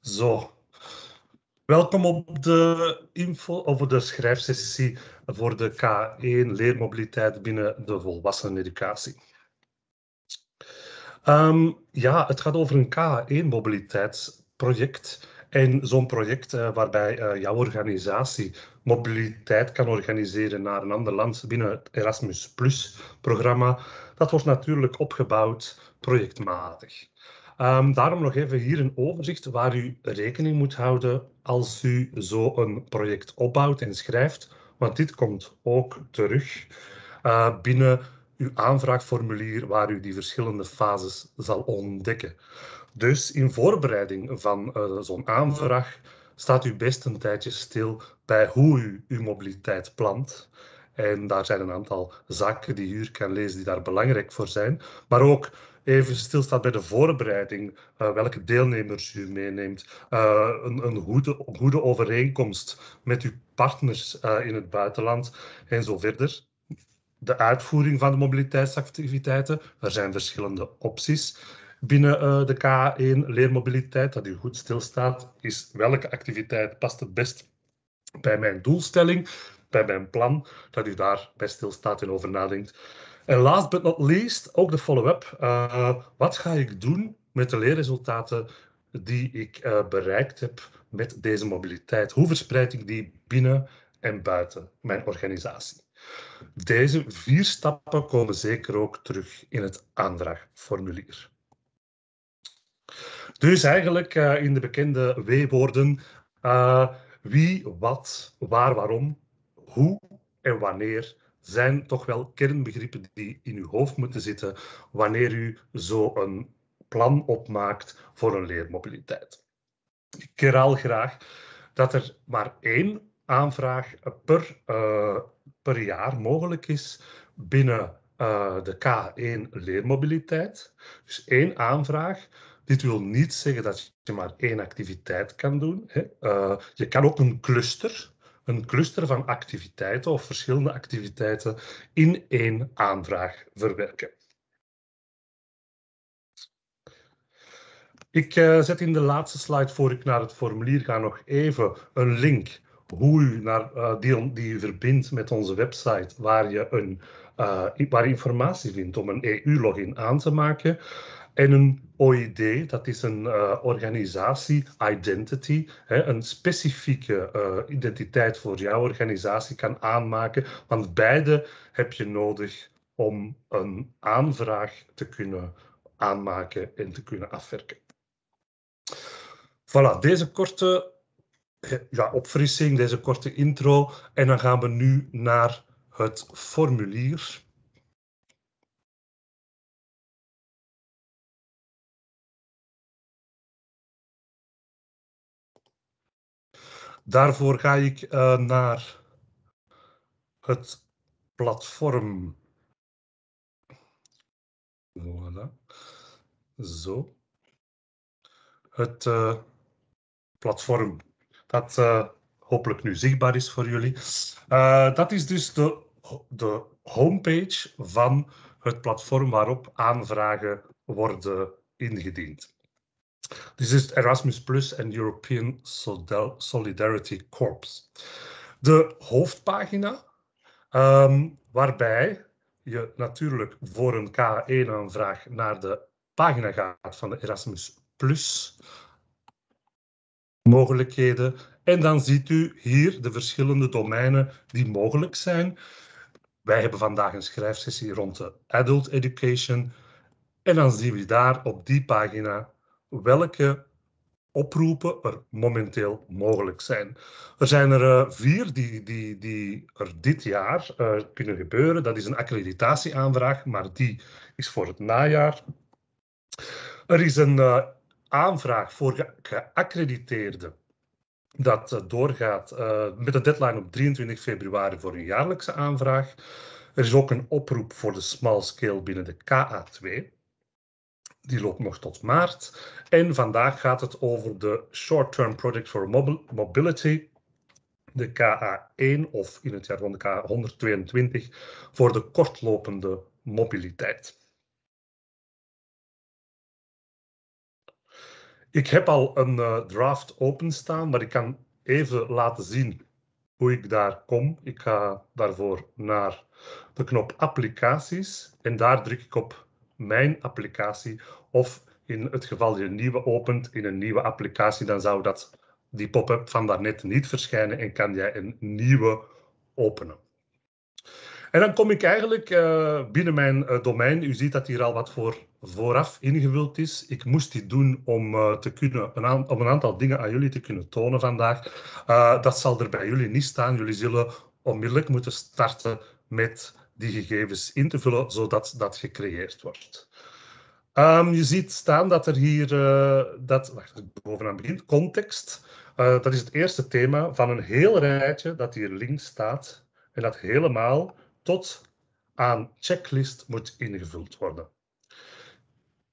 Zo. Welkom op de info over de schrijfsessie voor de K1 leermobiliteit binnen de volwasseneneducatie. Um, ehm, ja, het gaat over een K1 mobiliteitsproject. En zo'n project eh, waarbij eh, jouw organisatie mobiliteit kan organiseren naar een ander land binnen het Erasmus Plus programma, dat wordt natuurlijk opgebouwd projectmatig. Ehm, daarom nog even hier een overzicht waar u rekening moet houden als u zo'n project opbouwt en schrijft, want dit komt ook terug eh, binnen uw aanvraagformulier waar u die verschillende fases zal ontdekken. Dus in voorbereiding van eh, zo'n aanvraag staat u best een tijdje stil bij hoe u uw mobiliteit plant. En daar zijn een aantal zaken die u kan lezen die daar belangrijk voor zijn. Maar ook even stilstaat bij de voorbereiding, eh, welke deelnemers u meeneemt, eh, een, een goede, goede, overeenkomst met uw partners eh, in het buitenland en zo verder. De uitvoering van de mobiliteitsactiviteiten, er zijn verschillende opties. Binnen de K1 leermobiliteit, dat u goed stilstaat, is welke activiteit past het best bij mijn doelstelling, bij mijn plan, dat u daar bij stilstaat en over nadenkt. En last but not least, ook de follow-up. Eh, wat ga ik doen met de leerresultaten die ik eh, bereikt heb met deze mobiliteit? Hoe verspreid ik die binnen en buiten mijn organisatie? Deze vier stappen komen zeker ook terug in het aandraagformulier. Dus eigenlijk eh, in de bekende W-woorden: wie, wat, waar, waarom, hoe en wanneer zijn toch wel kernbegrippen die in uw hoofd moeten zitten wanneer u zo'n plan opmaakt voor een leermobiliteit. Ik herhaal graag dat er maar één aanvraag per, eh, per jaar mogelijk is binnen eh, de K1 leermobiliteit. Dus één aanvraag. Dit wil niet zeggen dat je maar één activiteit kan doen. Hè. Eh, je kan ook een cluster een cluster van activiteiten of verschillende activiteiten in één aanvraag verwerken. Ik eh, zet in de laatste slide, voor ik naar het formulier ga, nog even een link hoe u naar, eh, die, die u verbindt met onze website, waar je een, eh, waar informatie vindt om een EU-login aan te maken en een OID, e dat is een eh, organisatie identity, hè, een specifieke eh, identiteit voor jouw organisatie kan aanmaken. Want beide heb je nodig om een aanvraag te kunnen aanmaken en te kunnen afwerken. Voilà, deze korte ja, opfrissing, deze korte intro. En dan gaan we nu naar het formulier. Daarvoor ga ik eh, naar het platform. Voilà. Zo. Het eh, platform dat eh, hopelijk nu zichtbaar is voor jullie. dat is dus de, de homepage van het platform waarop aanvragen worden ingediend. This is Erasmus Plus en European Solidarity Corps. De hoofdpagina, ehm, waarbij je natuurlijk voor een K1-aanvraag naar de pagina gaat van de Erasmus Plus mogelijkheden. En dan ziet u hier de verschillende domeinen die mogelijk zijn. Wij hebben vandaag een schrijfsessie rond de adult education. En dan zien we daar op die pagina welke oproepen er momenteel mogelijk zijn. Er zijn er eh, vier die, die, die er dit jaar eh, kunnen gebeuren. Dat is een accreditatieaanvraag, maar die is voor het najaar. Er is een eh, aanvraag voor ge geaccrediteerden dat doorgaat met een deadline op 23 februari voor een jaarlijkse aanvraag. Er is ook een oproep voor de small scale binnen de KA2. Die loopt nog tot maart. En vandaag gaat het over de Short Term Project for Mobility, de KA1 of in het jaar van de K122, voor de kortlopende mobiliteit. Ik heb al een eh, draft openstaan, maar ik kan even laten zien hoe ik daar kom. Ik ga daarvoor naar de knop applicaties en daar druk ik op mijn applicatie. Of in het geval je een nieuwe opent in een nieuwe applicatie, dan zou dat die pop-up van daarnet niet verschijnen en kan jij een nieuwe openen. En dan kom ik eigenlijk eh, binnen mijn eh, domein. U ziet dat hier al wat voor vooraf ingevuld is. Ik moest dit doen om, eh, te kunnen, een om een aantal dingen aan jullie te kunnen tonen vandaag. dat zal er bij jullie niet staan. Jullie zullen onmiddellijk moeten starten met die gegevens in te vullen, zodat dat gecreëerd wordt. Ehm, je ziet staan dat er hier, eh, dat, wacht, bovenaan begint context. Eh, dat is het eerste thema van een heel rijtje dat hier links staat. En dat helemaal tot aan checklist moet ingevuld worden.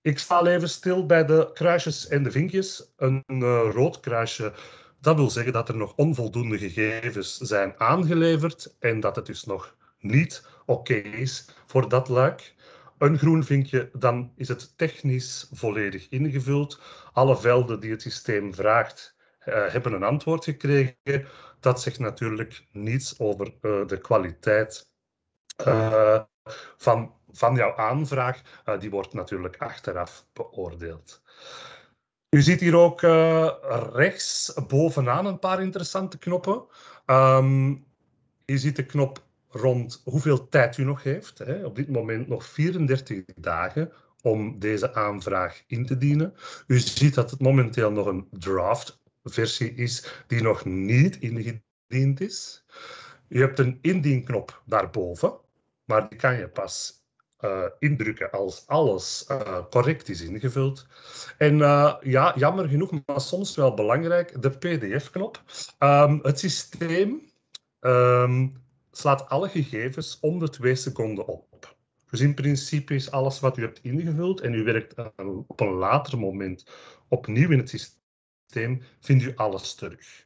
Ik sta even stil bij de kruisjes en de vinkjes. Een eh, rood kruisje, dat wil zeggen dat er nog onvoldoende gegevens zijn aangeleverd en dat het dus nog niet oké is voor dat luik. Een groen vinkje, dan is het technisch volledig ingevuld. Alle velden die het systeem vraagt, eh, hebben een antwoord gekregen. Dat zegt natuurlijk niets over eh, de kwaliteit eh, van, van jouw aanvraag. die wordt natuurlijk achteraf beoordeeld. U ziet hier ook rechts bovenaan een paar interessante knoppen. Um, je ziet de knop rond hoeveel tijd u nog heeft. Hè. Op dit moment nog 34 dagen om deze aanvraag in te dienen. U ziet dat het momenteel nog een draft versie is die nog niet ingediend is. U hebt een indienknop daarboven, maar die kan je pas eh, indrukken als alles eh, correct is ingevuld. En eh, ja, jammer genoeg, maar soms wel belangrijk, de PDF-knop. Ehm, het systeem ehm, slaat alle gegevens om de twee seconden op. Dus in principe is alles wat u hebt ingevuld en u werkt ehm, op een later moment opnieuw in het systeem, vindt u alles terug.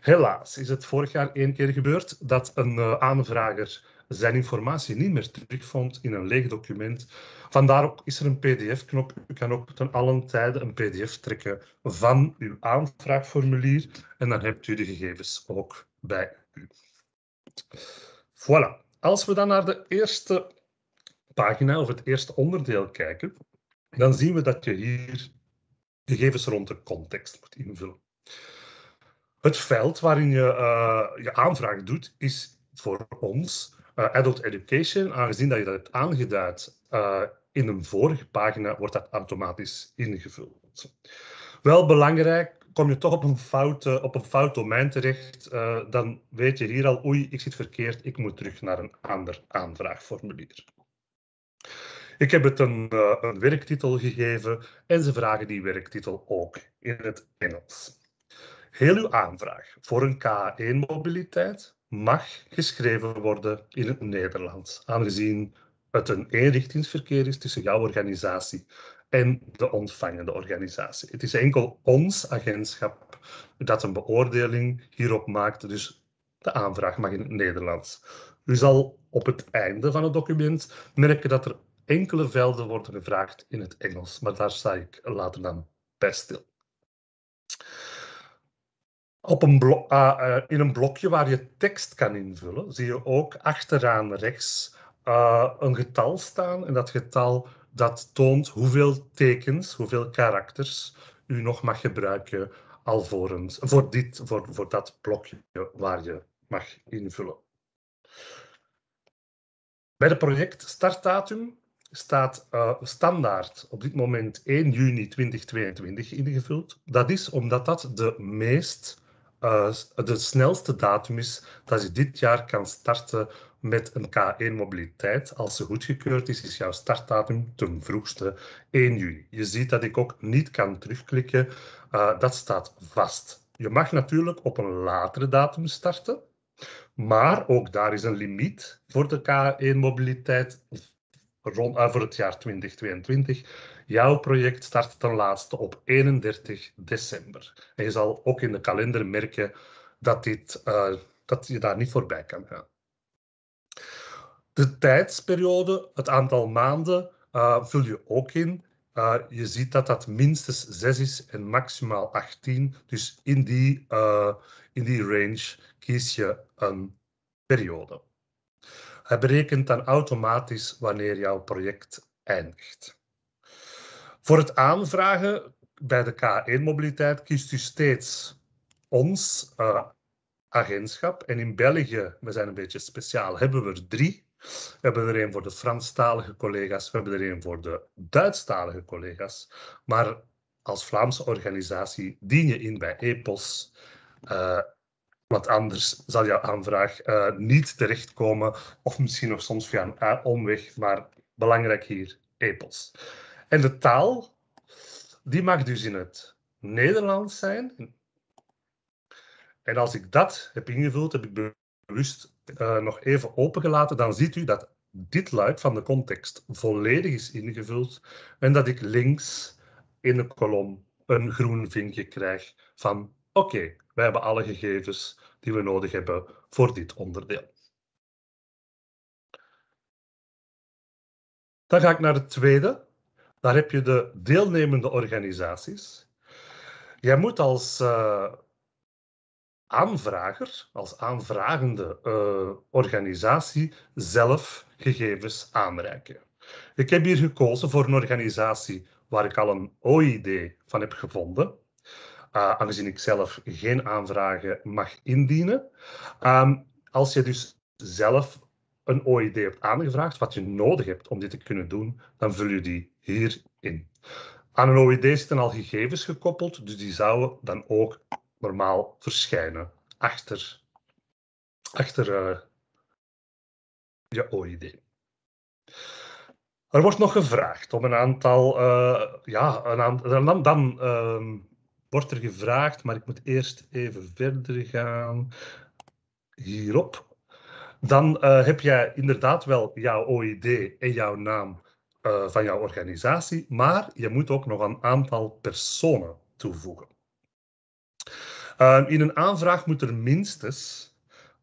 Helaas is het vorig jaar één keer gebeurd dat een eh, aanvrager zijn informatie niet meer terugvond in een leeg document. Vandaar ook is er een PDF-knop. U kan ook ten allen tijde een PDF trekken van uw aanvraagformulier en dan hebt u de gegevens ook bij u. Voilà. Als we dan naar de eerste pagina of het eerste onderdeel kijken, dan zien we dat je hier gegevens rond de context moet invullen. Het veld waarin je eh, je aanvraag doet is voor ons eh, adult education. Aangezien dat je dat hebt aangeduid eh, in een vorige pagina, wordt dat automatisch ingevuld. Wel belangrijk kom je toch op een fout, eh, op een fout domein terecht, eh, dan weet je hier al, oei, ik zit verkeerd, ik moet terug naar een ander aanvraagformulier. Ik heb het een, eh, een werktitel gegeven en ze vragen die werktitel ook in het Engels. Heel uw aanvraag voor een K1-mobiliteit mag geschreven worden in het Nederlands, aangezien het een eenrichtingsverkeer is tussen jouw organisatie en de ontvangende organisatie. Het is enkel ons agentschap dat een beoordeling hierop maakt, dus de aanvraag mag in het Nederlands. U zal op het einde van het document merken dat er enkele velden worden gevraagd in het Engels, maar daar sta ik later dan bij stil. Op een ah, eh, in een blokje waar je tekst kan invullen, zie je ook achteraan rechts eh, een getal staan. En dat getal dat toont hoeveel tekens, hoeveel karakters u nog mag gebruiken alvorens voor, dit, voor, voor dat blokje waar je mag invullen. Bij de projectstartdatum staat eh, standaard op dit moment 1 juni 2022 ingevuld. Dat is omdat dat de meest, eh, de snelste datum is dat je dit jaar kan starten met een K1-mobiliteit, als ze goedgekeurd is, is jouw startdatum ten vroegste 1 juli. Je ziet dat ik ook niet kan terugklikken. Eh, dat staat vast. Je mag natuurlijk op een latere datum starten, maar ook daar is een limiet voor de K1-mobiliteit rond, eh, voor het jaar 2022. Jouw project start ten laatste op 31 december. En je zal ook in de kalender merken dat, dit, eh, dat je daar niet voorbij kan gaan. De tijdsperiode, het aantal maanden, eh, vul je ook in. Eh, je ziet dat dat minstens 6 is en maximaal 18. Dus in die, eh, in die range kies je een periode. Hij berekent dan automatisch wanneer jouw project eindigt. Voor het aanvragen bij de K1-mobiliteit kiest u steeds ons, uh, agentschap. En in België, we zijn een beetje speciaal, hebben we er drie. We hebben er een voor de Franstalige collega's, we hebben er een voor de Duitsstalige collega's. Maar als Vlaamse organisatie dien je in bij EPOS. Uh, eh, want anders zal jouw aanvraag uh, niet terechtkomen, of misschien nog soms via een omweg, maar belangrijk hier, EPOS. En de taal, die mag dus in het Nederlands zijn, in en als ik dat heb ingevuld, heb ik bewust eh, nog even opengelaten, dan ziet u dat dit luid van de context volledig is ingevuld en dat ik links in de kolom een groen vinkje krijg van oké, wij hebben alle gegevens die we nodig hebben voor dit onderdeel. Dan ga ik naar het tweede. Daar heb je de deelnemende organisaties. Jij moet als eh, aanvrager, als aanvragende eh, organisatie, zelf gegevens aanreiken. Ik heb hier gekozen voor een organisatie waar ik al een OID van heb gevonden, eh, aangezien ik zelf geen aanvragen mag indienen. Ehm, als je dus zelf een OID hebt aangevraagd, wat je nodig hebt om dit te kunnen doen, dan vul je die hierin. Aan een OID zitten al gegevens gekoppeld, dus die zouden dan ook normaal verschijnen achter, achter eh, je OID. Er wordt nog gevraagd om een aantal, eh, ja, een aantal, dan, ehm, wordt er gevraagd, maar ik moet eerst even verder gaan hierop. Dan eh, heb jij inderdaad wel jouw OID en jouw naam van jouw organisatie, maar je moet ook nog een aantal personen toevoegen. Ehm, in een aanvraag moet er minstens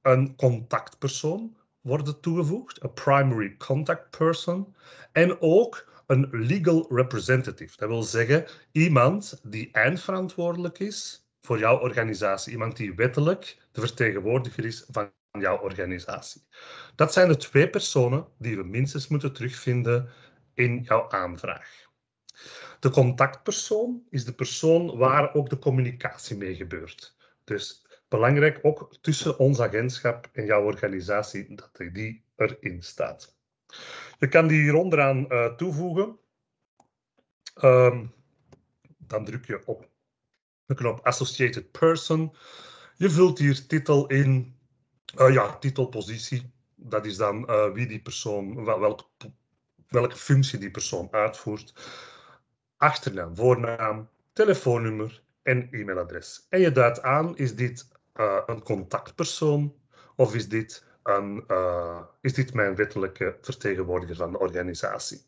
een contactpersoon worden toegevoegd, een primary contact person, en ook een legal representative. Dat wil zeggen iemand die eindverantwoordelijk is voor jouw organisatie, iemand die wettelijk de vertegenwoordiger is van jouw organisatie. Dat zijn de twee personen die we minstens moeten terugvinden in jouw aanvraag. De contactpersoon is de persoon waar ook de communicatie mee gebeurt. Dus belangrijk ook tussen ons agentschap en jouw organisatie dat die erin staat. Je kan die hier onderaan eh, toevoegen. Ehm, dan druk je op de knop Associated Person. Je vult hier titel in, uh, ja, titelpositie. Dat is dan eh, wie die persoon, welke functie die persoon uitvoert achternaam, voornaam, telefoonnummer en e-mailadres. En je duidt aan, is dit eh, een contactpersoon of is dit, een, eh, is dit mijn wettelijke vertegenwoordiger van de organisatie?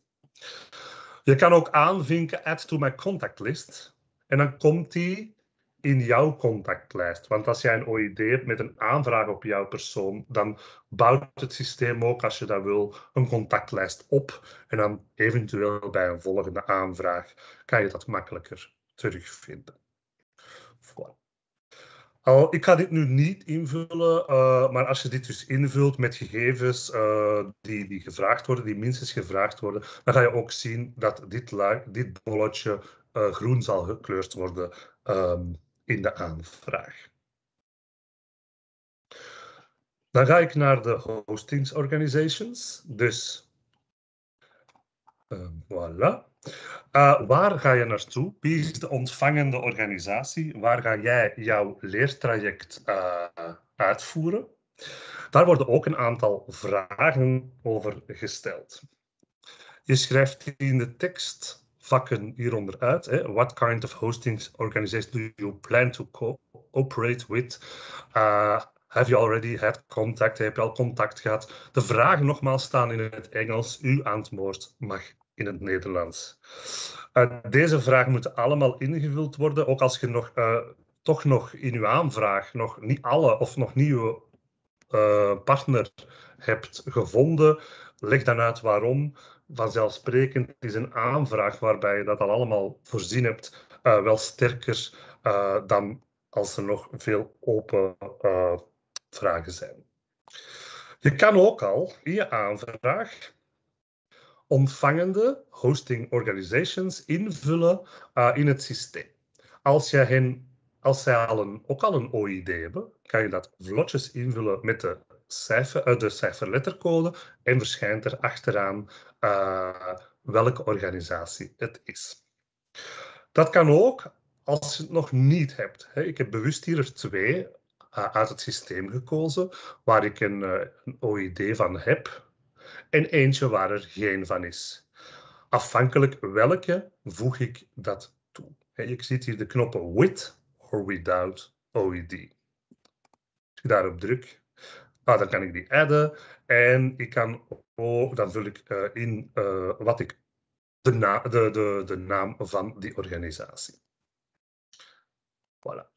Je kan ook aanvinken add to my contact list. En dan komt die in jouw contactlijst. Want als jij een OID hebt met een aanvraag op jouw persoon, dan bouwt het systeem ook, als je dat wil, een contactlijst op. En dan eventueel bij een volgende aanvraag kan je dat makkelijker terugvinden. Al, ik ga dit nu niet invullen, eh, maar als je dit dus invult met gegevens eh, die, die gevraagd worden, die minstens gevraagd worden, dan ga je ook zien dat dit, dit bolletje eh, groen zal gekleurd worden. Ehm, in de aanvraag. Dan ga ik naar de hostings organizations. Dus ehm, voilà. Eh, waar ga je naartoe? Wie is de ontvangende organisatie? Waar ga jij jouw leertraject eh, uitvoeren? Daar worden ook een aantal vragen over gesteld. Je schrijft in de tekst vakken hieronder uit. Hè. What kind of hosting organization do you plan to cooperate with? Uh, have you already had contact? Heb je al contact gehad? De vragen nogmaals staan in het Engels. Uw antwoord mag in het Nederlands. deze vragen moeten allemaal ingevuld worden. Ook als je nog, eh, toch nog in uw aanvraag nog niet alle of nog nieuwe eh, partner hebt gevonden. Leg dan uit waarom vanzelfsprekend is een aanvraag waarbij je dat al allemaal voorzien hebt, eh, wel sterker eh, dan als er nog veel open eh, vragen zijn. Je kan ook al in je aanvraag ontvangende hosting organizations invullen in het systeem. Als, jij hen, als zij al een, ook al een OID hebben, kan je dat vlotjes invullen met de, cijfer, de cijferlettercode en verschijnt er achteraan eh, welke organisatie het is. Dat kan ook als je het nog niet hebt. Ik heb bewust hier er twee eh, uit het systeem gekozen waar ik een, eh, een OID van heb en eentje waar er geen van is. Afhankelijk welke voeg ik dat toe. Ik ziet hier de knoppen with or without OID. Als daarop druk. Ah, dan kan ik die adden. En ik kan ook, dan vul ik eh, in eh, wat ik, de, de, de, naam van die organisatie. Voilà.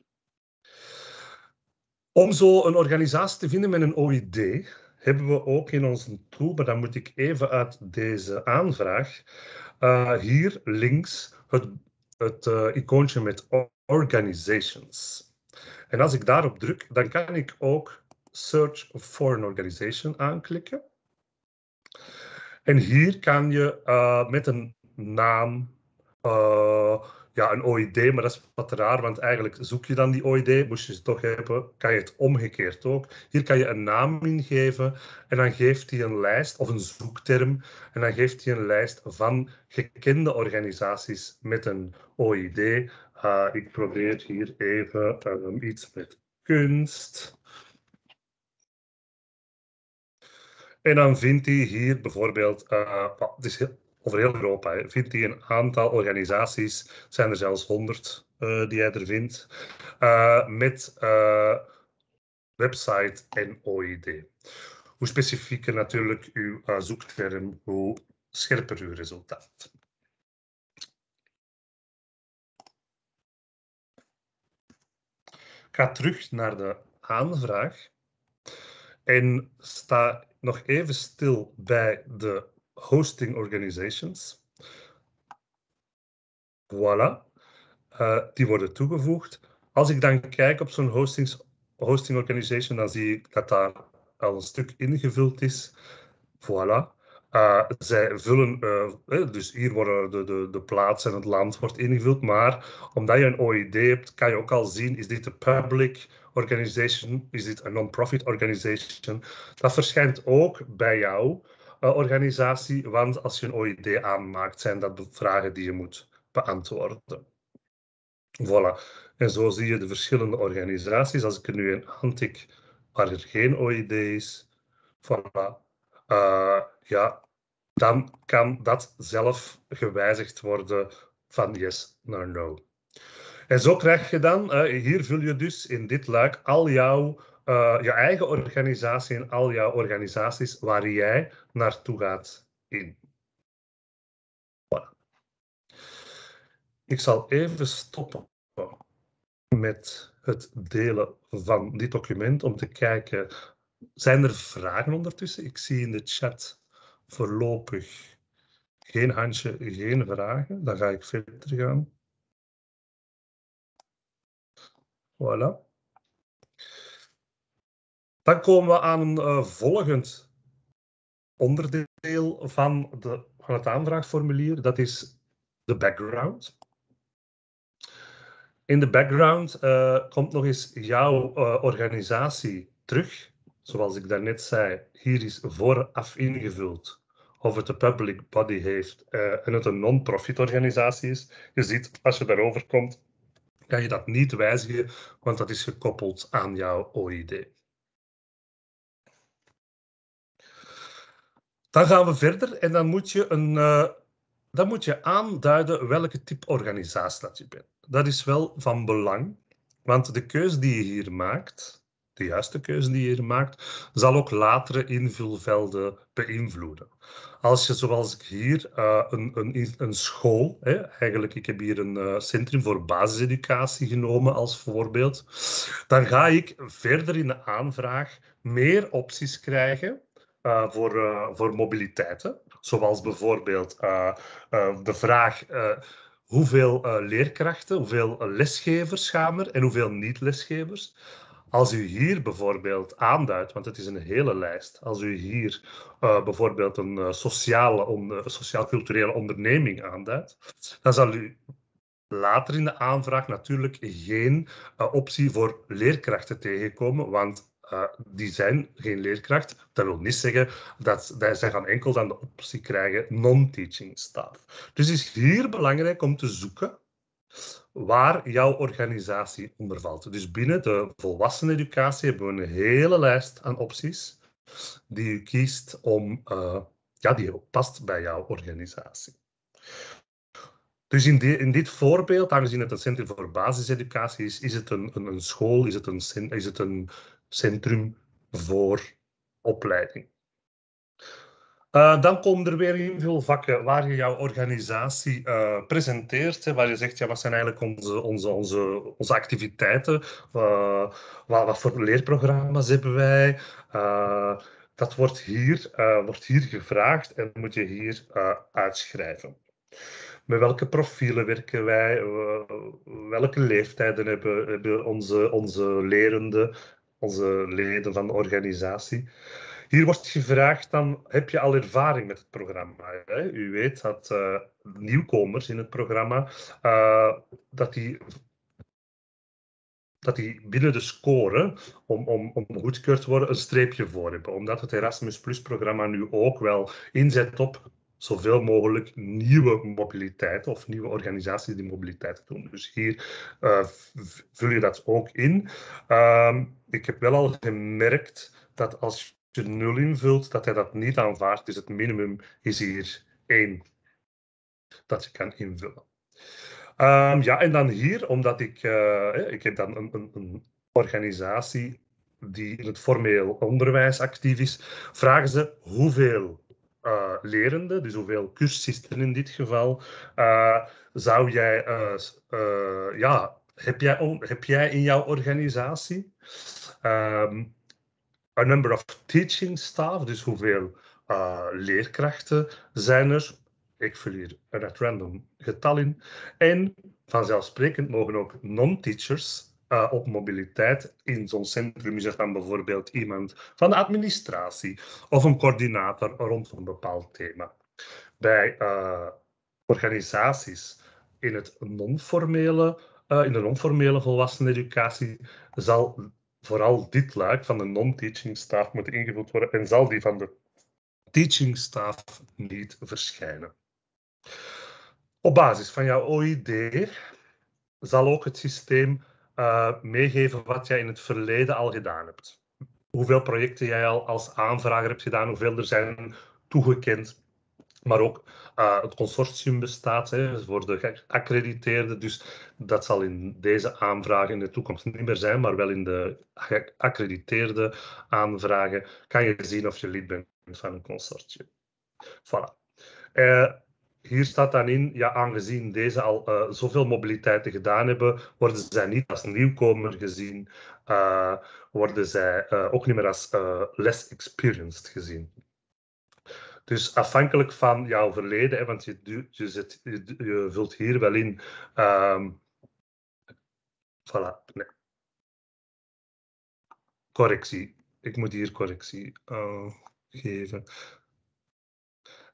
Om zo een organisatie te vinden met een OID, hebben we ook in onze tool, maar dan moet ik even uit deze aanvraag, eh, hier links het, het icoontje met organizations. En als ik daarop druk, dan kan ik ook Search for an Organization aanklikken. En hier kan je eh, met een naam, eh, ja, een OID, maar dat is wat raar, want eigenlijk zoek je dan die OID, moest je ze toch hebben, kan je het omgekeerd ook. Hier kan je een naam ingeven en dan geeft hij een lijst of een zoekterm en dan geeft hij een lijst van gekende organisaties met een OID. Ah, ik probeer hier even ehm, iets met kunst. En dan vindt hij hier bijvoorbeeld, eh, het is over heel Europa, hè, vindt hij een aantal organisaties, zijn er zelfs honderd eh, die hij er vindt, eh, met website en OID. Hoe specifieker natuurlijk uw zoekterm, hoe scherper uw resultaat. Ik ga terug naar de aanvraag en sta nog even stil bij de hosting organizations. Voilà. Eh, die worden toegevoegd. Als ik dan kijk op zo'n hosting organization, dan zie ik dat daar al een stuk ingevuld is. Voilà. Eh, zij vullen, eh, eh, dus hier worden de, de, de plaats en het land wordt ingevuld, maar omdat je een OID hebt, kan je ook al zien, is dit een public organization, is dit een non-profit organization. Dat verschijnt ook bij jouw organisatie, want als je een OID aanmaakt, zijn dat vragen die je moet beantwoorden. Voilà. En zo zie je de verschillende organisaties. Als ik er nu een aantik waar er geen OID is, voilà, eh, ja, dan kan dat zelf gewijzigd worden van yes naar no. En zo krijg je dan, eh, hier vul je dus in dit luik al jouw eh, je eigen organisatie en al jouw organisaties waar jij naartoe gaat in. Ik zal even stoppen met het delen van dit document om te kijken zijn er vragen ondertussen? Ik zie in de chat voorlopig geen handje, geen vragen. Dan ga ik verder gaan. Voilà. Dan komen we aan een eh, volgend onderdeel van, de, het aanvraagformulier. Dat is de background. In de background eh, komt nog eens jouw eh, organisatie terug zoals ik daarnet zei, hier is vooraf ingevuld of het een public body heeft eh, en het een non-profit organisatie is. Je ziet, als je daarover komt, kan je dat niet wijzigen, want dat is gekoppeld aan jouw OID. Dan gaan we verder en dan moet je, een, eh, dan moet je aanduiden welke type organisatie dat je bent. Dat is wel van belang, want de keus die je hier maakt, de juiste keuze die je hier maakt, zal ook latere invulvelden beïnvloeden. Als je, zoals ik hier, eh, een, een, een school, hè, eigenlijk, ik heb hier een eh, centrum voor basiseducatie genomen als voorbeeld, dan ga ik verder in de aanvraag meer opties krijgen eh, voor, voor mobiliteiten. Zoals bijvoorbeeld de vraag hoeveel leerkrachten, hoeveel lesgevers gaan er en hoeveel niet-lesgevers. Als u hier bijvoorbeeld aanduidt, want het is een hele lijst, als u hier eh, bijvoorbeeld een eh, sociale, on, eh, sociaal-culturele onderneming aanduidt, dan zal u later in de aanvraag natuurlijk geen optie voor leerkrachten tegenkomen, want die zijn geen leerkracht. Dat wil niet zeggen dat, zij enkel dan de optie krijgen non-teaching staff. Dus het is hier belangrijk om te zoeken waar jouw organisatie onder valt. Dus binnen de volwassen educatie hebben we een hele lijst aan opties die je kiest om, uh, ja, die past bij jouw organisatie. Dus in, in, dit voorbeeld, aangezien het een centrum voor basiseducatie is, is het een, een, een school, is het een, is het een centrum voor opleiding. Eh, dan komen er weer heel veel vakken waar je jouw organisatie eh, presenteert. Hè, waar je zegt, ja, wat zijn eigenlijk onze, onze, onze, onze activiteiten? Eh, wat, wat, voor leerprogramma's hebben wij? dat wordt hier, wordt hier gevraagd en moet je hier uitschrijven. Met welke profielen werken wij? welke leeftijden hebben, hebben onze, onze lerenden, onze leden van de organisatie? Hier wordt gevraagd, dan heb je al ervaring met het programma. Hè? U weet dat eh, nieuwkomers in het programma, eh, dat die dat die binnen de dus score, om, om, om goedkeurd te worden, een streepje voor hebben. Omdat het Erasmus Plus-programma nu ook wel inzet op zoveel mogelijk nieuwe mobiliteit of nieuwe organisaties die mobiliteit doen. Dus hier eh, vul je dat ook in. Ehm, ik heb wel al gemerkt dat als je nul invult, dat hij dat niet aanvaardt. Dus het minimum is hier 1 dat je kan invullen. Ehm, ja, en dan hier, omdat ik, eh, eh, ik heb dan een, een, een, organisatie die in het formeel onderwijs actief is, vragen ze hoeveel uh, lerenden, dus hoeveel cursisten in dit geval, zou jij, ja, heb jij, heb jij in jouw organisatie? Ehm, a number of teaching staff, dus hoeveel eh, leerkrachten zijn er. Ik vul hier een at random getal in. En vanzelfsprekend mogen ook non-teachers eh, op mobiliteit. In zo'n centrum is er dan bijvoorbeeld iemand van de administratie of een coördinator rond een bepaald thema. Bij eh, organisaties in, het non in de non-formele volwassen educatie zal vooral dit luik van de non-teaching staff moet ingevuld worden en zal die van de teaching staff niet verschijnen. Op basis van jouw OID zal ook het systeem eh, meegeven wat jij in het verleden al gedaan hebt. Hoeveel projecten jij al als aanvrager hebt gedaan, hoeveel er zijn toegekend. Maar ook eh, het consortium bestaat hè, voor de geaccrediteerden. Dus dat zal in deze aanvragen in de toekomst niet meer zijn, maar wel in de geaccrediteerde aanvragen kan je zien of je lid bent van een consortium. Voilà. Eh, hier staat dan in, ja, aangezien deze al eh, zoveel mobiliteiten gedaan hebben, worden zij niet als nieuwkomer gezien, uh, worden zij ook niet meer als less experienced gezien. Dus afhankelijk van jouw verleden, want je, je, zit je, je, vult hier wel in. Um, voilà. Nee. Correctie. Ik moet hier correctie eh, geven.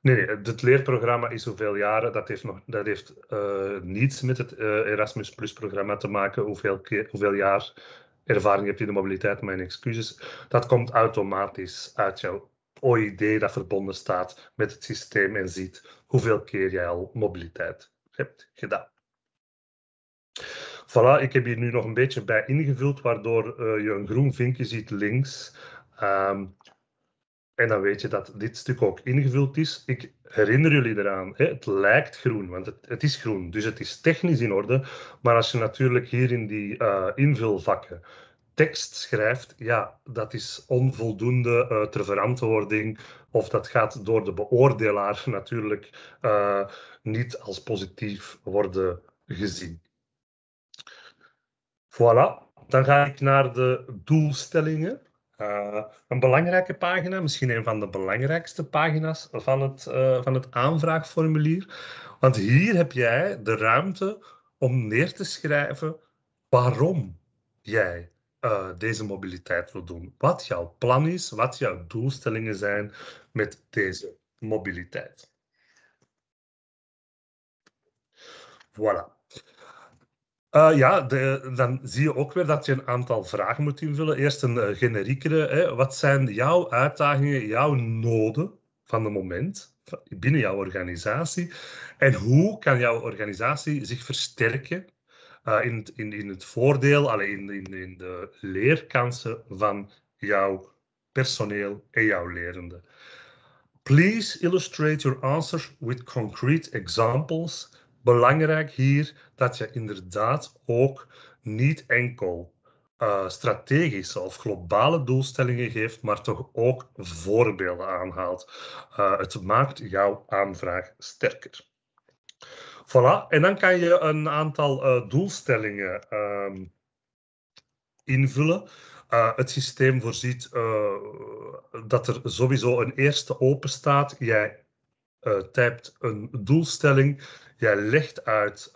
Nee, nee, het leerprogramma is hoeveel jaren. Dat heeft, nog, dat heeft eh, niets met het eh, Erasmus Plus programma te maken. Hoeveel, keer, hoeveel jaar ervaring heb je in de mobiliteit? Mijn excuses. Dat komt automatisch uit jouw OID dat verbonden staat met het systeem en ziet hoeveel keer jij al mobiliteit hebt gedaan. Voilà, ik heb hier nu nog een beetje bij ingevuld, waardoor eh, je een groen vinkje ziet links. Ehm, en dan weet je dat dit stuk ook ingevuld is. Ik herinner jullie eraan, hè, het lijkt groen, want het, het, is groen. Dus het is technisch in orde. Maar als je natuurlijk hier in die eh, invulvakken tekst schrijft, ja, dat is onvoldoende uh, ter verantwoording. Of dat gaat door de beoordelaar natuurlijk eh, niet als positief worden gezien. Voilà, dan ga ik naar de doelstellingen. Eh, een belangrijke pagina, misschien een van de belangrijkste pagina's van het, eh, van het aanvraagformulier. Want hier heb jij de ruimte om neer te schrijven waarom jij eh, deze mobiliteit wil doen. Wat jouw plan is, wat jouw doelstellingen zijn met deze mobiliteit. Voilà. Eh, ja, dan zie je ook weer dat je een aantal vragen moet invullen. Eerst een eh, generiekere. Hè. Wat zijn jouw uitdagingen, jouw noden van de moment binnen jouw organisatie? En hoe kan jouw organisatie zich versterken eh, in, in, in het voordeel, alleen in, in, de leerkansen van jouw personeel en jouw lerende. Please illustrate your answers with concrete examples. Belangrijk hier dat je inderdaad ook niet enkel eh, strategische of globale doelstellingen geeft, maar toch ook voorbeelden aanhaalt. Eh, het maakt jouw aanvraag sterker. Voilà, en dan kan je een aantal eh, doelstellingen ehm, invullen. Eh, het systeem voorziet eh, dat er sowieso een eerste open staat. Jij typt een doelstelling, jij legt uit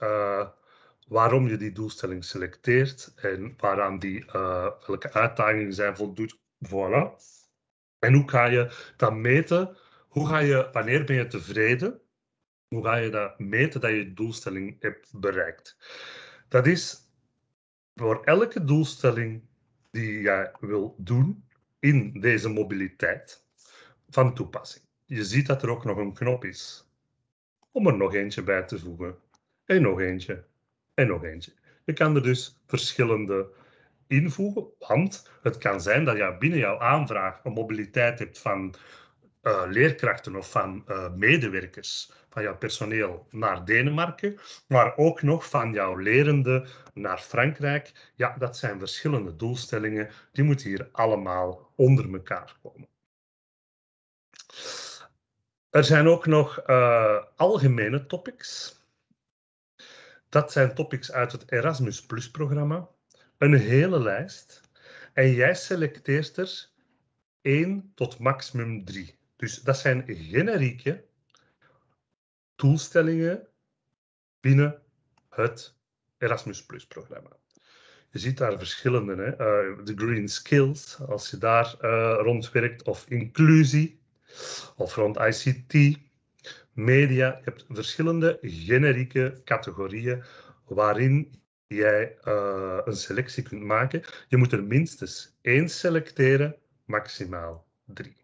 waarom je die doelstelling selecteert en waaraan die, welke uitdagingen zijn voldoet. Voilà. En hoe ga je dat meten? Hoe ga je, wanneer ben je tevreden? Hoe ga je dat meten dat je doelstelling hebt bereikt? Dat is voor elke doelstelling die jij wil doen in deze mobiliteit van toepassing. Je ziet dat er ook nog een knop is om er nog eentje bij te voegen. En nog eentje. En nog eentje. Je kan er dus verschillende invoegen, want het kan zijn dat je binnen jouw aanvraag een mobiliteit hebt van eh, leerkrachten of van eh, medewerkers van jouw personeel naar Denemarken, maar ook nog van jouw lerende naar Frankrijk. Ja, dat zijn verschillende doelstellingen. Die moeten hier allemaal onder elkaar komen. Er zijn ook nog eh, algemene topics. Dat zijn topics uit het Erasmus Plus-programma. Een hele lijst. En jij selecteert er één tot maximum drie. Dus dat zijn generieke doelstellingen binnen het Erasmus Plus-programma. Je ziet daar verschillende. Hè? Eh, de green skills, als je daar uh, eh, rond werkt, of inclusie, of rond ICT, media. Je hebt verschillende generieke categorieën waarin jij eh, een selectie kunt maken. Je moet er minstens één selecteren, maximaal drie.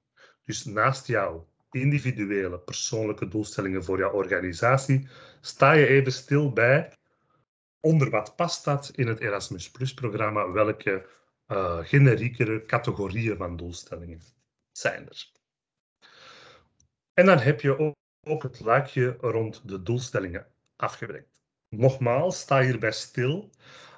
Dus naast jouw individuele persoonlijke doelstellingen voor jouw organisatie, sta je even stil bij onder wat past dat in het Erasmus Plus-programma, welke uh, generiekere categorieën van doelstellingen zijn er. En dan heb je ook, het laakje rond de doelstellingen afgewerkt. Nogmaals, sta hierbij stil.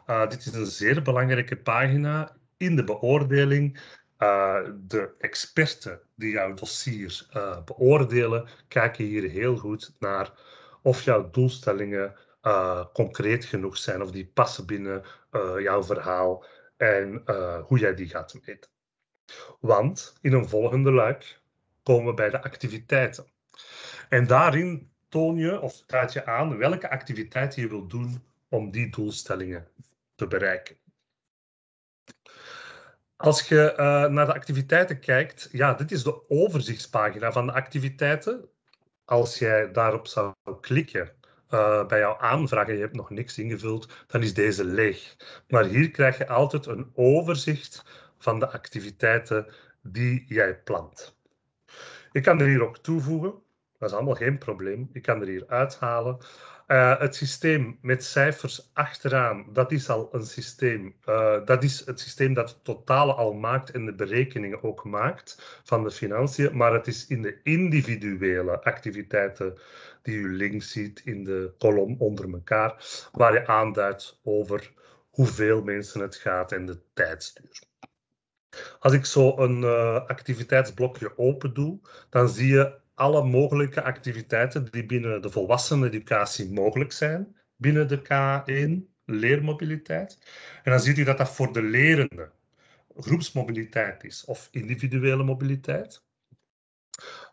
Eh, dit is een zeer belangrijke pagina in de beoordeling eh, de experten die jouw dossier uh, eh, beoordelen, kijken hier heel goed naar of jouw doelstellingen eh, concreet genoeg zijn, of die passen binnen jouw verhaal en hoe jij die gaat meten. Want in een volgende luik komen we bij de activiteiten. En daarin toon je of raad je aan welke activiteiten je wilt doen om die doelstellingen te bereiken. Als je eh, naar de activiteiten kijkt, ja, dit is de overzichtspagina van de activiteiten. Als jij daarop zou klikken eh, bij jouw aanvraag en je hebt nog niks ingevuld, dan is deze leeg. Maar hier krijg je altijd een overzicht van de activiteiten die jij plant. Ik kan er hier ook toevoegen. Dat is allemaal geen probleem. Ik kan er hier uithalen. Eh, het systeem met cijfers achteraan, dat is al een systeem. Eh, dat is het systeem dat het totale al maakt en de berekeningen ook maakt van de financiën. Maar het is in de individuele activiteiten die u links ziet in de kolom onder elkaar, waar je aanduidt over hoeveel mensen het gaat en de tijdsduur. Als ik zo een eh, activiteitsblokje open doe, dan zie je alle mogelijke activiteiten die binnen de volwassen educatie mogelijk zijn, binnen de K1, leermobiliteit. En dan ziet u dat dat voor de lerende groepsmobiliteit is of individuele mobiliteit.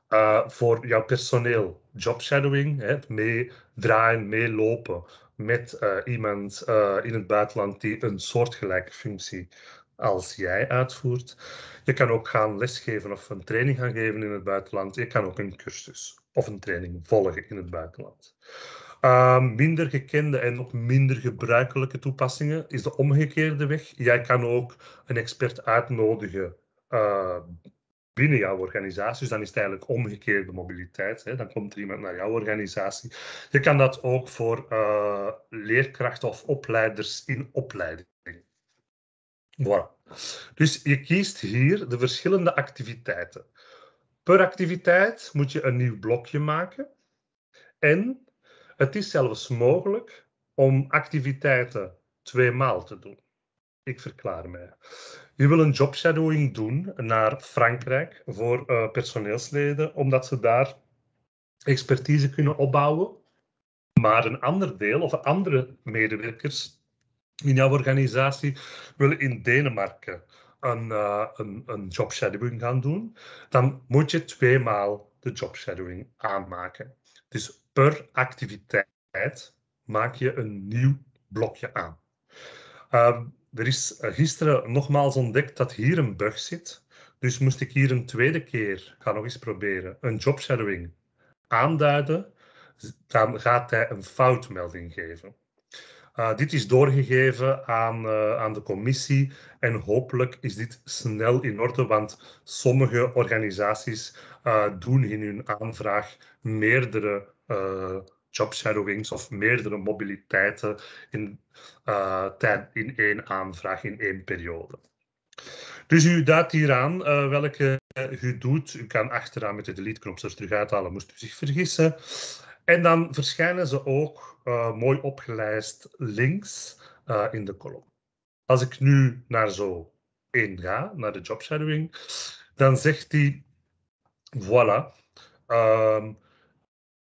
Eh, voor jouw personeel, jobshadowing, het meedraaien, meelopen met eh, iemand eh, in het buitenland die een soortgelijke functie als jij uitvoert. Je kan ook gaan lesgeven of een training gaan geven in het buitenland. Je kan ook een cursus of een training volgen in het buitenland. Ehm, minder gekende en ook minder gebruikelijke toepassingen is de omgekeerde weg. Jij kan ook een expert uitnodigen eh, binnen jouw organisatie. Dus dan is het eigenlijk omgekeerde mobiliteit. Hè. Dan komt er iemand naar jouw organisatie. Je kan dat ook voor eh, leerkrachten of opleiders in opleiding Voilà. Dus je kiest hier de verschillende activiteiten. Per activiteit moet je een nieuw blokje maken. En het is zelfs mogelijk om activiteiten tweemaal te doen. Ik verklaar mij. Je wil een jobshadowing doen naar Frankrijk voor eh, personeelsleden, omdat ze daar expertise kunnen opbouwen. Maar een ander deel of andere medewerkers in jouw organisatie willen in Denemarken een, uh, een, een jobshadowing gaan doen, dan moet je tweemaal de jobshadowing aanmaken. Dus per activiteit maak je een nieuw blokje aan. Ehm, er is gisteren nogmaals ontdekt dat hier een bug zit. Dus moest ik hier een tweede keer, ga nog eens proberen, een jobshadowing aanduiden. Dan gaat hij een foutmelding geven. Eh, dit is doorgegeven aan, eh, aan de commissie en hopelijk is dit snel in orde, want sommige organisaties eh, doen in hun aanvraag meerdere jobshadowings of meerdere mobiliteiten in, in één aanvraag, in één periode. Dus u duidt hieraan, welke u doet. U kan achteraan met de delete-knop er terug uithalen, moest u zich vergissen. En dan verschijnen ze ook eh, mooi opgelijst links eh, in de kolom. Als ik nu naar zo 1 ga, naar de shadowing, dan zegt hij, voilà, ehm,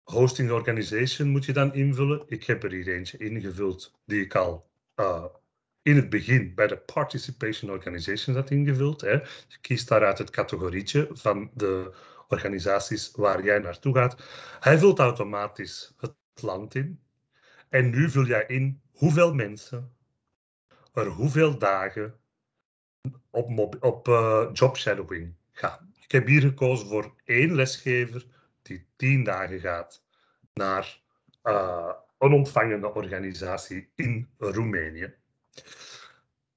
hosting organization moet je dan invullen. Ik heb er hier eentje ingevuld die ik al eh, in het begin bij de participation organization had ingevuld. Hè. Je kiest daaruit het categorietje van de organisaties waar jij naartoe gaat. Hij vult automatisch het land in. En nu vul jij in hoeveel mensen er hoeveel dagen op, op uh, gaan. Ik heb hier gekozen voor één lesgever die tien dagen gaat naar eh, een ontvangende organisatie in Roemenië.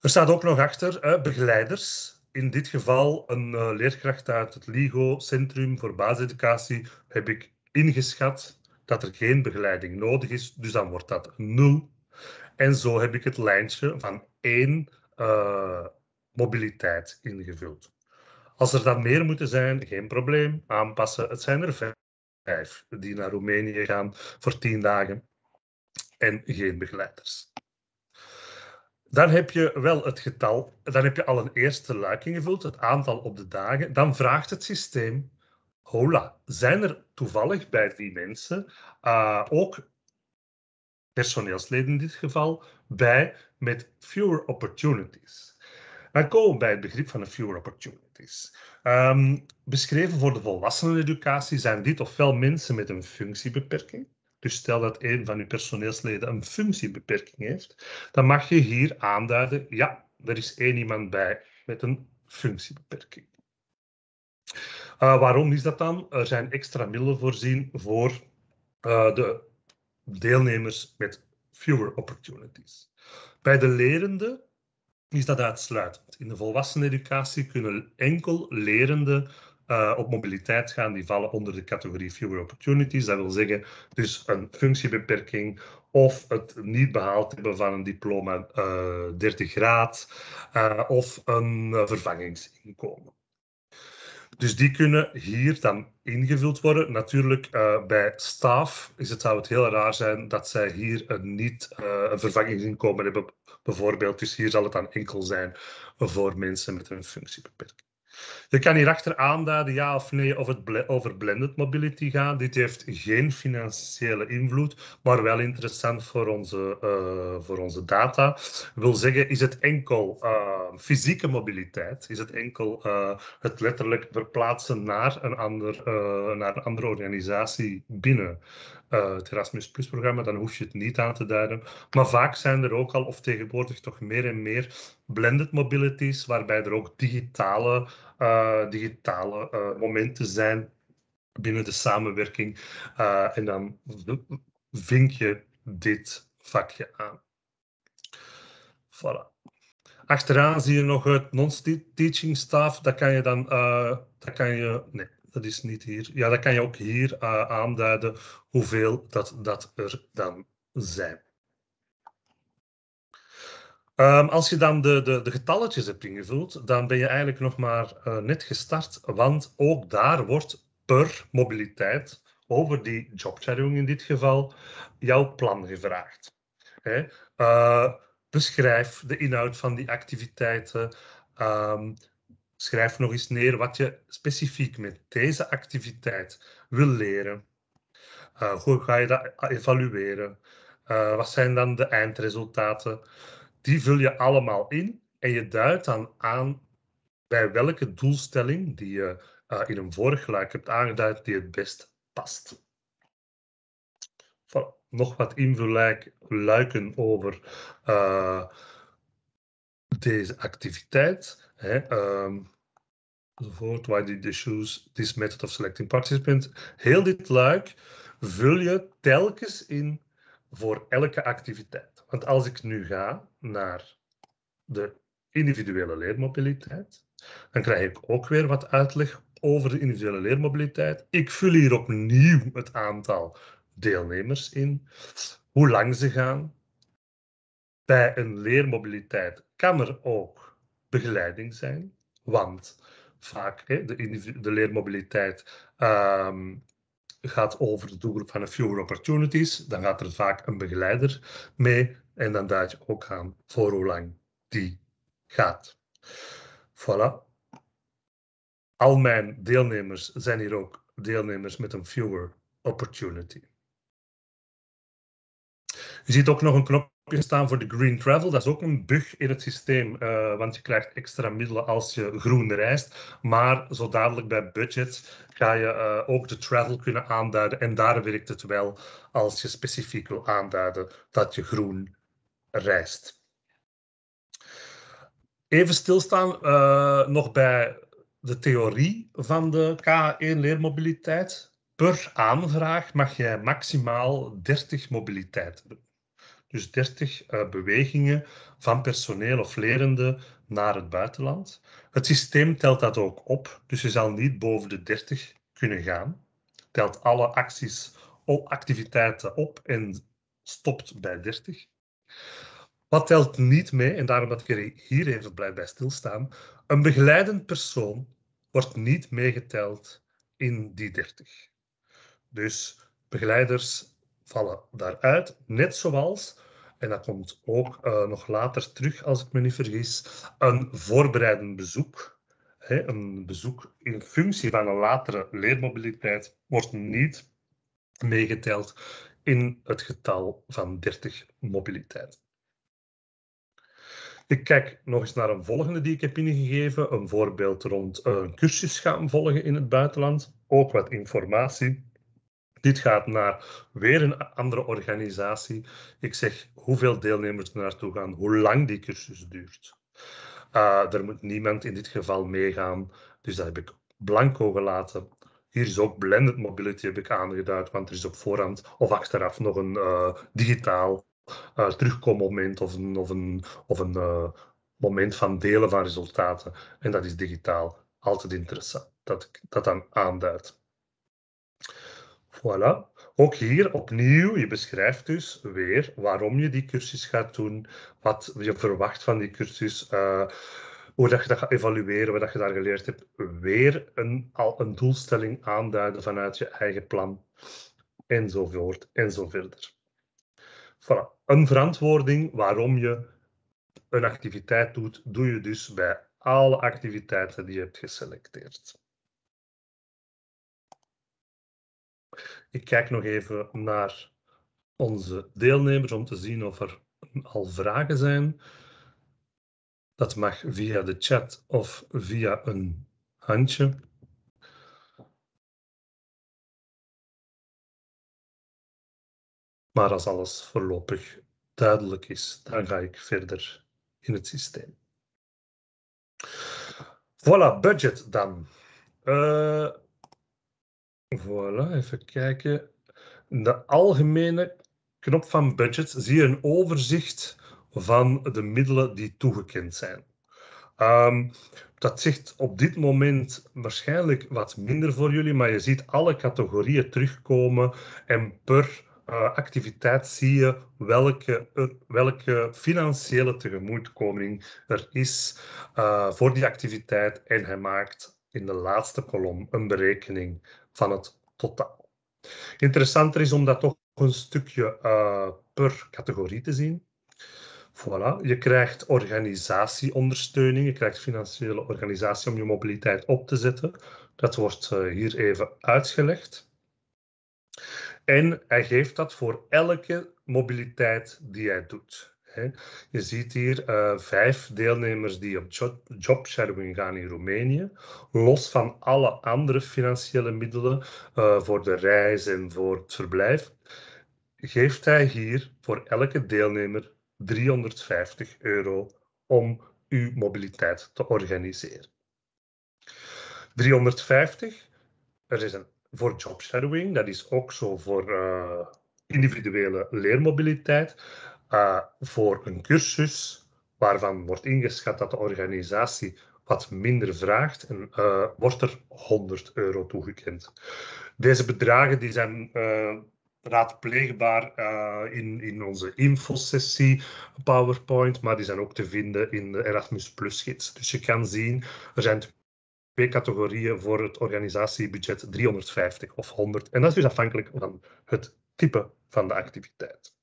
Er staat ook nog achter eh, begeleiders in dit geval een eh, leerkracht uit het LIGO Centrum voor Basiseducatie heb ik ingeschat dat er geen begeleiding nodig is, dus dan wordt dat 0. En zo heb ik het lijntje van 1 eh, mobiliteit ingevuld. Als er dan meer moeten zijn, geen probleem, aanpassen. Het zijn er vijf die naar Roemenië gaan voor 10 dagen en geen begeleiders. Dan heb je wel het getal, dan heb je al een eerste luik ingevuld, het aantal op de dagen. Dan vraagt het systeem, hola, zijn er toevallig bij die mensen eh, ook personeelsleden in dit geval bij met fewer opportunities? Dan komen we bij het begrip van de fewer opportunities. Ehm, beschreven voor de volwassenen educatie zijn dit ofwel mensen met een functiebeperking, dus stel dat een van uw personeelsleden een functiebeperking heeft, dan mag je hier aanduiden, ja, er is één iemand bij met een functiebeperking. Eh, waarom is dat dan? Er zijn extra middelen voorzien voor eh, de deelnemers met fewer opportunities. Bij de lerenden is dat uitsluitend. In de volwassen educatie kunnen enkel lerenden eh, op mobiliteit gaan, die vallen onder de categorie fewer opportunities. Dat wil zeggen, dus een functiebeperking of het niet behaald hebben van een diploma 30 eh, graad eh, of een vervangingsinkomen. Dus die kunnen hier dan ingevuld worden. Natuurlijk, bij staaf is het, zou het heel raar zijn dat zij hier een niet een vervangingsinkomen hebben, bijvoorbeeld. Dus hier zal het dan enkel zijn voor mensen met een functiebeperking. Je kan hierachter aanduiden ja of nee of het over blended mobility gaat. Dit heeft geen financiële invloed, maar wel interessant voor onze, uh, voor onze data. wil zeggen, is het enkel eh, fysieke mobiliteit? Is het enkel eh, het letterlijk verplaatsen naar een, ander, naar een andere organisatie binnen? Eh, het Erasmus Plus programma, dan hoef je het niet aan te duiden. Maar vaak zijn er ook al, of tegenwoordig toch meer en meer, blended mobilities, waarbij er ook digitale, eh, digitale eh, momenten zijn binnen de samenwerking. en dan vink je dit vakje aan. Voilà. Achteraan zie je nog het non-teaching staff. Dat kan je dan, dat kan je, nee, dat is niet hier. Ja, dat kan je ook hier uh, aanduiden hoeveel dat, dat er dan zijn. Ehm, als je dan de, de, de, getalletjes hebt ingevuld, dan ben je eigenlijk nog maar eh, net gestart, want ook daar wordt per mobiliteit over die jobsharing in dit geval jouw plan gevraagd. Hè? Eh, beschrijf de inhoud van die activiteiten. Ehm, Schrijf nog eens neer wat je specifiek met deze activiteit wil leren. Eh, hoe ga je dat evalueren? Eh, wat zijn dan de eindresultaten? Die vul je allemaal in en je duidt dan aan bij welke doelstelling die je eh, in een vorig gelijk hebt aangeduid, die het best past. Nog wat invulluiken over deze activiteit. Hè, um, enzovoort. Why did they choose this method of selecting participants? Heel dit luik vul je telkens in voor elke activiteit. Want als ik nu ga naar de individuele leermobiliteit, dan krijg ik ook weer wat uitleg over de individuele leermobiliteit. Ik vul hier opnieuw het aantal deelnemers in, hoe lang ze gaan. Bij een leermobiliteit kan er ook begeleiding zijn. Want vaak hè, de, de, leermobiliteit ehm, gaat over de doelgroep van een fewer opportunities. Dan gaat er vaak een begeleider mee. En dan daad je ook aan voor hoe lang die gaat. Voilà. Al mijn deelnemers zijn hier ook deelnemers met een fewer opportunity. Je ziet ook nog een knop staan voor de green travel. Dat is ook een bug in het systeem, eh, want je krijgt extra middelen als je groen reist. Maar zo dadelijk bij budget ga je eh, ook de travel kunnen aanduiden. En daar werkt het wel als je specifiek wil aanduiden dat je groen reist. Even stilstaan eh, nog bij de theorie van de k 1 leermobiliteit Per aanvraag mag jij maximaal 30 mobiliteit dus 30 eh, bewegingen van personeel of lerenden naar het buitenland. Het systeem telt dat ook op, dus je zal niet boven de 30 kunnen gaan. Telt alle acties, activiteiten op en stopt bij 30. Wat telt niet mee, en daarom dat ik hier even blijf bij stilstaan, een begeleidend persoon wordt niet meegeteld in die 30. Dus begeleiders vallen daaruit, net zoals, en dat komt ook eh, nog later terug als ik me niet vergis, een voorbereidend bezoek. Hè, een bezoek in functie van een latere leermobiliteit wordt niet meegeteld in het getal van 30 mobiliteit. Ik kijk nog eens naar een volgende die ik heb ingegeven. Een voorbeeld rond een cursus gaan volgen in het buitenland. Ook wat informatie dit gaat naar weer een andere organisatie. Ik zeg hoeveel deelnemers er naartoe gaan, hoe lang die cursus duurt. Eh, er moet niemand in dit geval meegaan, dus dat heb ik blanco gelaten. Hier is ook blended mobility heb ik aangeduid, want er is op voorhand of achteraf nog een eh, digitaal uh, eh, terugkommoment of een, of een, of een moment van delen van resultaten. En dat is digitaal altijd interessant, dat ik dat dan aanduid. Voilà. Ook hier opnieuw, je beschrijft dus weer waarom je die cursus gaat doen, wat je verwacht van die cursus, eh, hoe dat je dat gaat evalueren, wat dat je daar geleerd hebt. Weer een, al een doelstelling aanduiden vanuit je eigen plan, enzovoort, enzoverder. Voilà. Een verantwoording waarom je een activiteit doet, doe je dus bij alle activiteiten die je hebt geselecteerd. Ik kijk nog even naar onze deelnemers om te zien of er al vragen zijn. Dat mag via de chat of via een handje. Maar als alles voorlopig duidelijk is, dan ga ik verder in het systeem. Voilà, budget dan. Eh, Voilà, even kijken. De algemene knop van budget zie je een overzicht van de middelen die toegekend zijn. Ehm, dat zegt op dit moment waarschijnlijk wat minder voor jullie, maar je ziet alle categorieën terugkomen en per eh, activiteit zie je welke, eh, welke financiële tegemoetkoming er is uh, voor die activiteit en hij maakt in de laatste kolom een berekening van het totaal. Interessanter is om dat toch een stukje eh, per categorie te zien. Voilà. Je krijgt organisatieondersteuning, je krijgt financiële organisatie om je mobiliteit op te zetten. Dat wordt eh, hier even uitgelegd. En hij geeft dat voor elke mobiliteit die hij doet. Je ziet hier eh, vijf deelnemers die op job jobsharing gaan in Roemenië, los van alle andere financiële middelen eh, voor de reis en voor het verblijf. Geeft hij hier voor elke deelnemer 350 euro om uw mobiliteit te organiseren. 350, er is een voor shadowing. dat is ook zo voor eh, individuele leermobiliteit. Eh, voor een cursus waarvan wordt ingeschat dat de organisatie wat minder vraagt, en, eh, wordt er 100 euro toegekend. Deze bedragen die zijn eh, raadpleegbaar in, in onze infosessie PowerPoint, maar die zijn ook te vinden in de Erasmus Plus gids. Dus je kan zien, er zijn twee categorieën voor het organisatiebudget 350 of 100. En dat is dus afhankelijk van het type van de activiteit.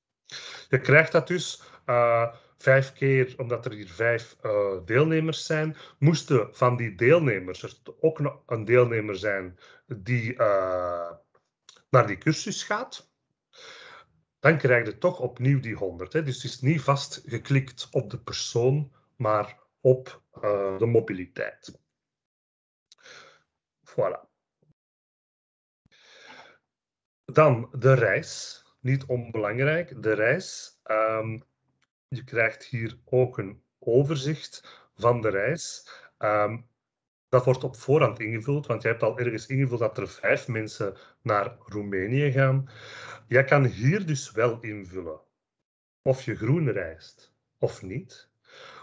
Je krijgt dat dus eh, vijf keer, omdat er hier vijf eh, deelnemers zijn, moesten van die deelnemers er ook een deelnemer zijn die eh, naar die cursus gaat. Dan krijg je toch opnieuw die 100. Hè. Dus het is niet vastgeklikt op de persoon, maar op de mobiliteit. Voilà. Dan de reis niet onbelangrijk, de reis. Ehm, je krijgt hier ook een overzicht van de reis. Ehm, dat wordt op voorhand ingevuld, want je hebt al ergens ingevuld dat er vijf mensen naar Roemenië gaan. Jij kan hier dus wel invullen of je groen reist of niet.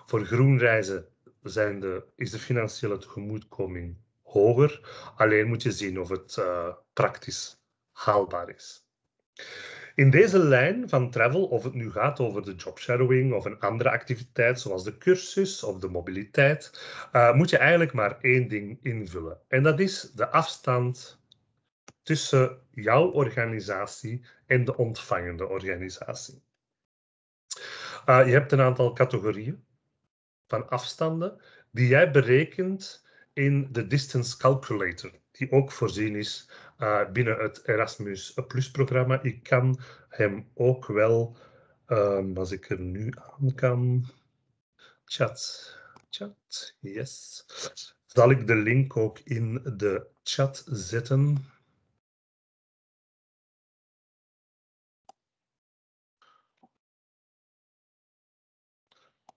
Voor groen reizen zijn de, is de financiële tegemoetkoming hoger. Alleen moet je zien of het eh, praktisch haalbaar is. In deze lijn van travel, of het nu gaat over de jobshadowing of een andere activiteit zoals de cursus of de mobiliteit, eh, moet je eigenlijk maar één ding invullen. En dat is de afstand tussen jouw organisatie en de ontvangende organisatie. Eh, je hebt een aantal categorieën van afstanden die jij berekent in de distance calculator die ook voorzien is eh, binnen het Erasmus Plus-programma. Ik kan hem ook wel, ehm, als ik er nu aan kan, chat, chat, yes. Zal ik de link ook in de chat zetten?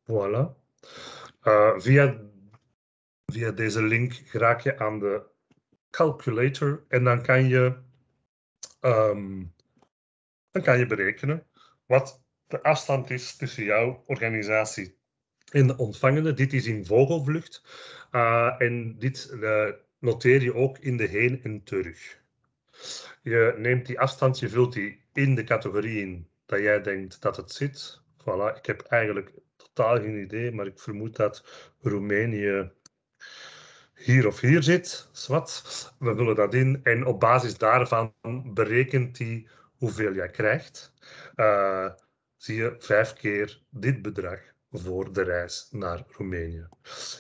Voilà. Eh, via, via deze link raak je aan de calculator en dan kan je, ehm, dan kan je berekenen wat de afstand is tussen jouw organisatie en de ontvangende. Dit is in vogelvlucht eh, en dit eh, noteer je ook in de heen en terug. Je neemt die afstand, je vult die in de categorie in dat jij denkt dat het zit. Voilà, ik heb eigenlijk totaal geen idee, maar ik vermoed dat Roemenië hier of hier zit, zwart. We vullen dat in en op basis daarvan berekent hij hoeveel jij krijgt. Eh, zie je vijf keer dit bedrag voor de reis naar Roemenië.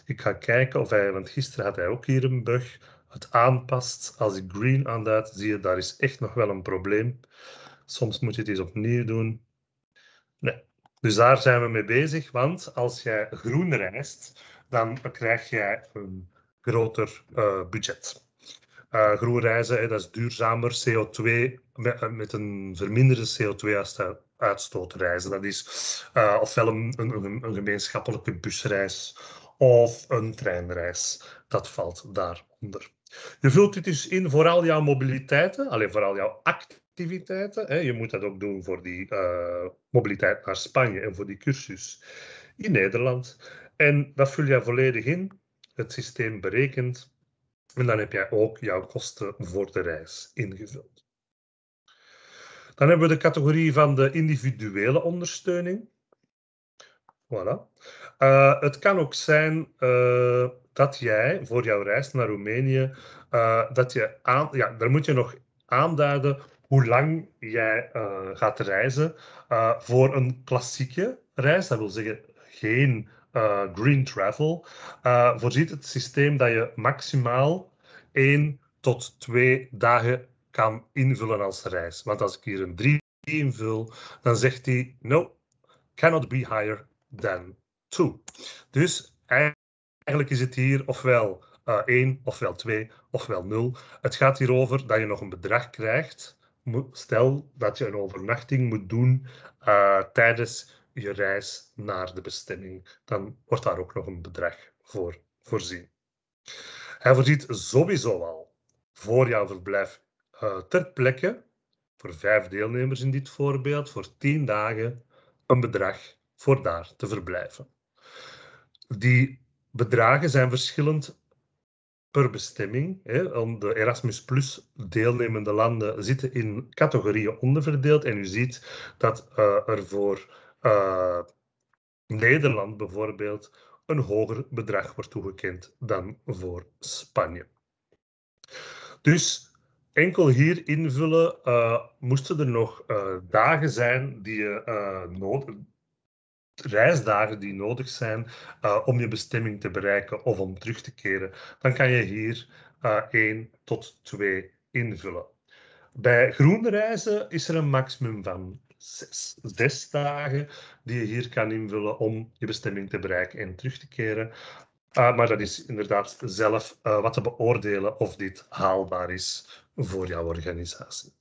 Ik ga kijken of hij, want gisteren had hij ook hier een bug, het aanpast. Als ik green aanduid, zie je, daar is echt nog wel een probleem. Soms moet je het eens opnieuw doen. Nee. Dus daar zijn we mee bezig, want als jij groen reist, dan krijg jij een groter eh, budget. Uh, groen reizen, dat is duurzamer CO2 met, eh, met een verminderde CO2-uitstoot reizen. Dat is ofwel een, een, een, gemeenschappelijke busreis of een treinreis. Dat valt daaronder. Je vult dit dus in voor al jouw mobiliteiten, alleen voor al jouw activiteiten. Hè. Je moet dat ook doen voor die mobiliteit naar Spanje en voor die cursus in Nederland. En dat vul je volledig in het systeem berekent. En dan heb jij ook jouw kosten voor de reis ingevuld. Dan hebben we de categorie van de individuele ondersteuning. Voilà. Eh, het kan ook zijn eh, dat jij voor jouw reis naar Roemenië, uh, dat je ja, daar moet je nog aanduiden hoe lang jij gaat reizen voor een klassieke reis. Dat wil zeggen geen eh, green travel, eh, voorziet het systeem dat je maximaal één tot twee dagen kan invullen als reis. Want als ik hier een drie invul, dan zegt hij, no, cannot be higher than two. Dus eigenlijk is het hier ofwel uh, eh, 1, ofwel 2, ofwel 0. Het gaat hierover dat je nog een bedrag krijgt. Stel dat je een overnachting moet doen tijdens je reis naar de bestemming, dan wordt daar ook nog een bedrag voor voorzien. Hij voorziet sowieso al voor jouw verblijf eh, ter plekke, voor vijf deelnemers in dit voorbeeld, voor tien dagen, een bedrag voor daar te verblijven. Die bedragen zijn verschillend per bestemming. De Erasmus Plus deelnemende landen zitten in categorieën onderverdeeld en u ziet dat eh, er voor eh, Nederland bijvoorbeeld een hoger bedrag wordt toegekend dan voor Spanje. Dus enkel hier invullen, eh, moesten er nog eh, dagen zijn die je nodig reisdagen die nodig zijn om je bestemming te bereiken of om terug te keren, dan kan je hier 1 tot 2 invullen. Bij groene reizen is er een maximum van zes, dagen die je hier kan invullen om je bestemming te bereiken en terug te keren. Eh, maar dat is inderdaad zelf eh, wat te beoordelen of dit haalbaar is voor jouw organisatie.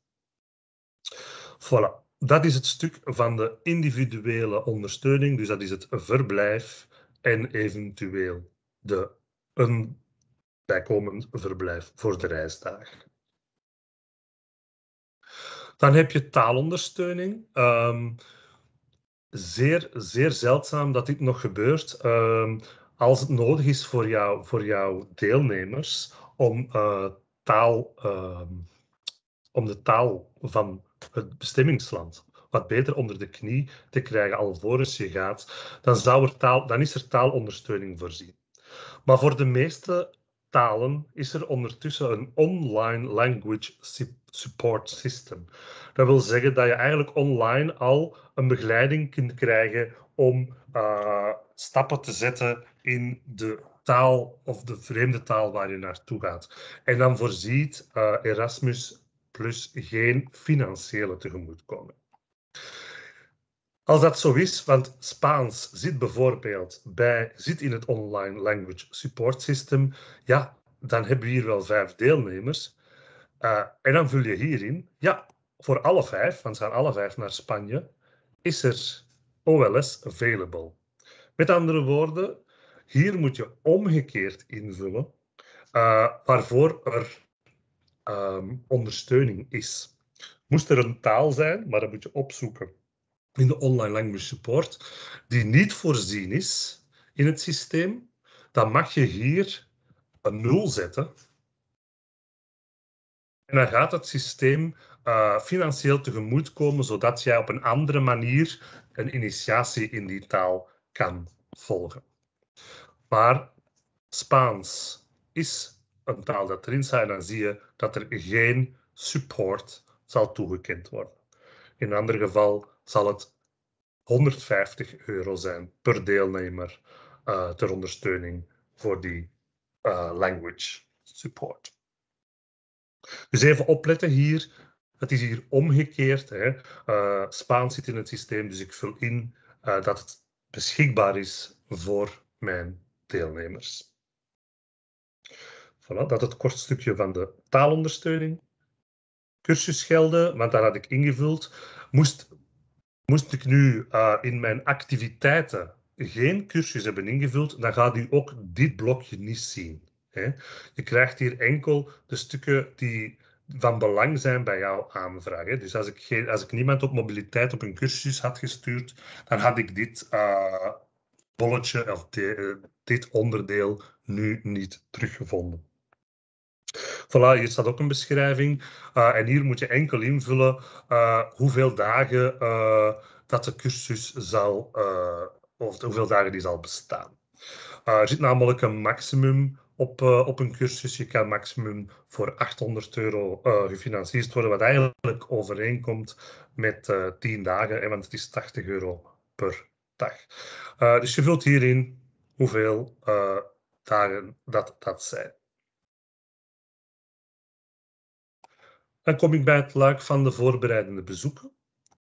Voilà, dat is het stuk van de individuele ondersteuning. Dus dat is het verblijf en eventueel de, een bijkomend verblijf voor de reisdagen. Dan heb je taalondersteuning. Ehm, zeer, zeer zeldzaam dat dit nog gebeurt. Ehm, als het nodig is voor, jou, voor jouw deelnemers om, eh, taal, ehm, om de taal van het bestemmingsland wat beter onder de knie te krijgen alvorens je gaat, dan, er taal, dan is er taalondersteuning voorzien. Maar voor de meeste talen is er ondertussen een online language support system. Dat wil zeggen dat je eigenlijk online al een begeleiding kunt krijgen om eh, stappen te zetten in de taal of de vreemde taal waar je naartoe gaat. En dan voorziet eh, Erasmus Plus geen financiële tegemoetkoming. Als dat zo is, want Spaans zit bijvoorbeeld bij, zit in het online language support system, ja, dan hebben we hier wel vijf deelnemers. Eh, en dan vul je hierin, ja, voor alle vijf, want ze gaan alle vijf naar Spanje, is er OLS available. Met andere woorden, hier moet je omgekeerd invullen eh, waarvoor er ehm, ondersteuning is. Moest er een taal zijn, maar dat moet je opzoeken in de online language support, die niet voorzien is in het systeem, dan mag je hier een nul zetten. En dan gaat het systeem uh, financieel tegemoetkomen, zodat jij op een andere manier een initiatie in die taal kan volgen. Maar Spaans is een taal dat erin staat, dan zie je dat er geen support zal toegekend worden. In een ander geval zal het 150 euro zijn per deelnemer eh, ter ondersteuning voor die eh, language support. Dus even opletten hier. Het is hier omgekeerd. Hè. Eh, Spaans zit in het systeem, dus ik vul in dat het beschikbaar is voor mijn deelnemers. Voilà, dat het kort stukje van de taalondersteuning gelden, want daar had ik ingevuld, moest Moest ik nu eh, in mijn activiteiten geen cursus hebben ingevuld, dan gaat u ook dit blokje niet zien. Hè? Je krijgt hier enkel de stukken die van belang zijn bij jouw aanvraag. Dus als ik, geen, als ik niemand op mobiliteit op een cursus had gestuurd, dan had ik dit eh, bolletje of eh, dit onderdeel nu niet teruggevonden. Voilà, hier staat ook een beschrijving. Eh, en hier moet je enkel invullen eh, hoeveel dagen uh, dat de cursus zal, of hoeveel dagen die zal bestaan. er zit namelijk een maximum op, op een cursus. Je kan maximum voor 800 euro gefinancierd worden, wat eigenlijk overeenkomt met 10 dagen, want het is 80 euro per dag. dus je vult hierin hoeveel dagen dat, dat zijn. Dan kom ik bij het luik van de voorbereidende bezoeken.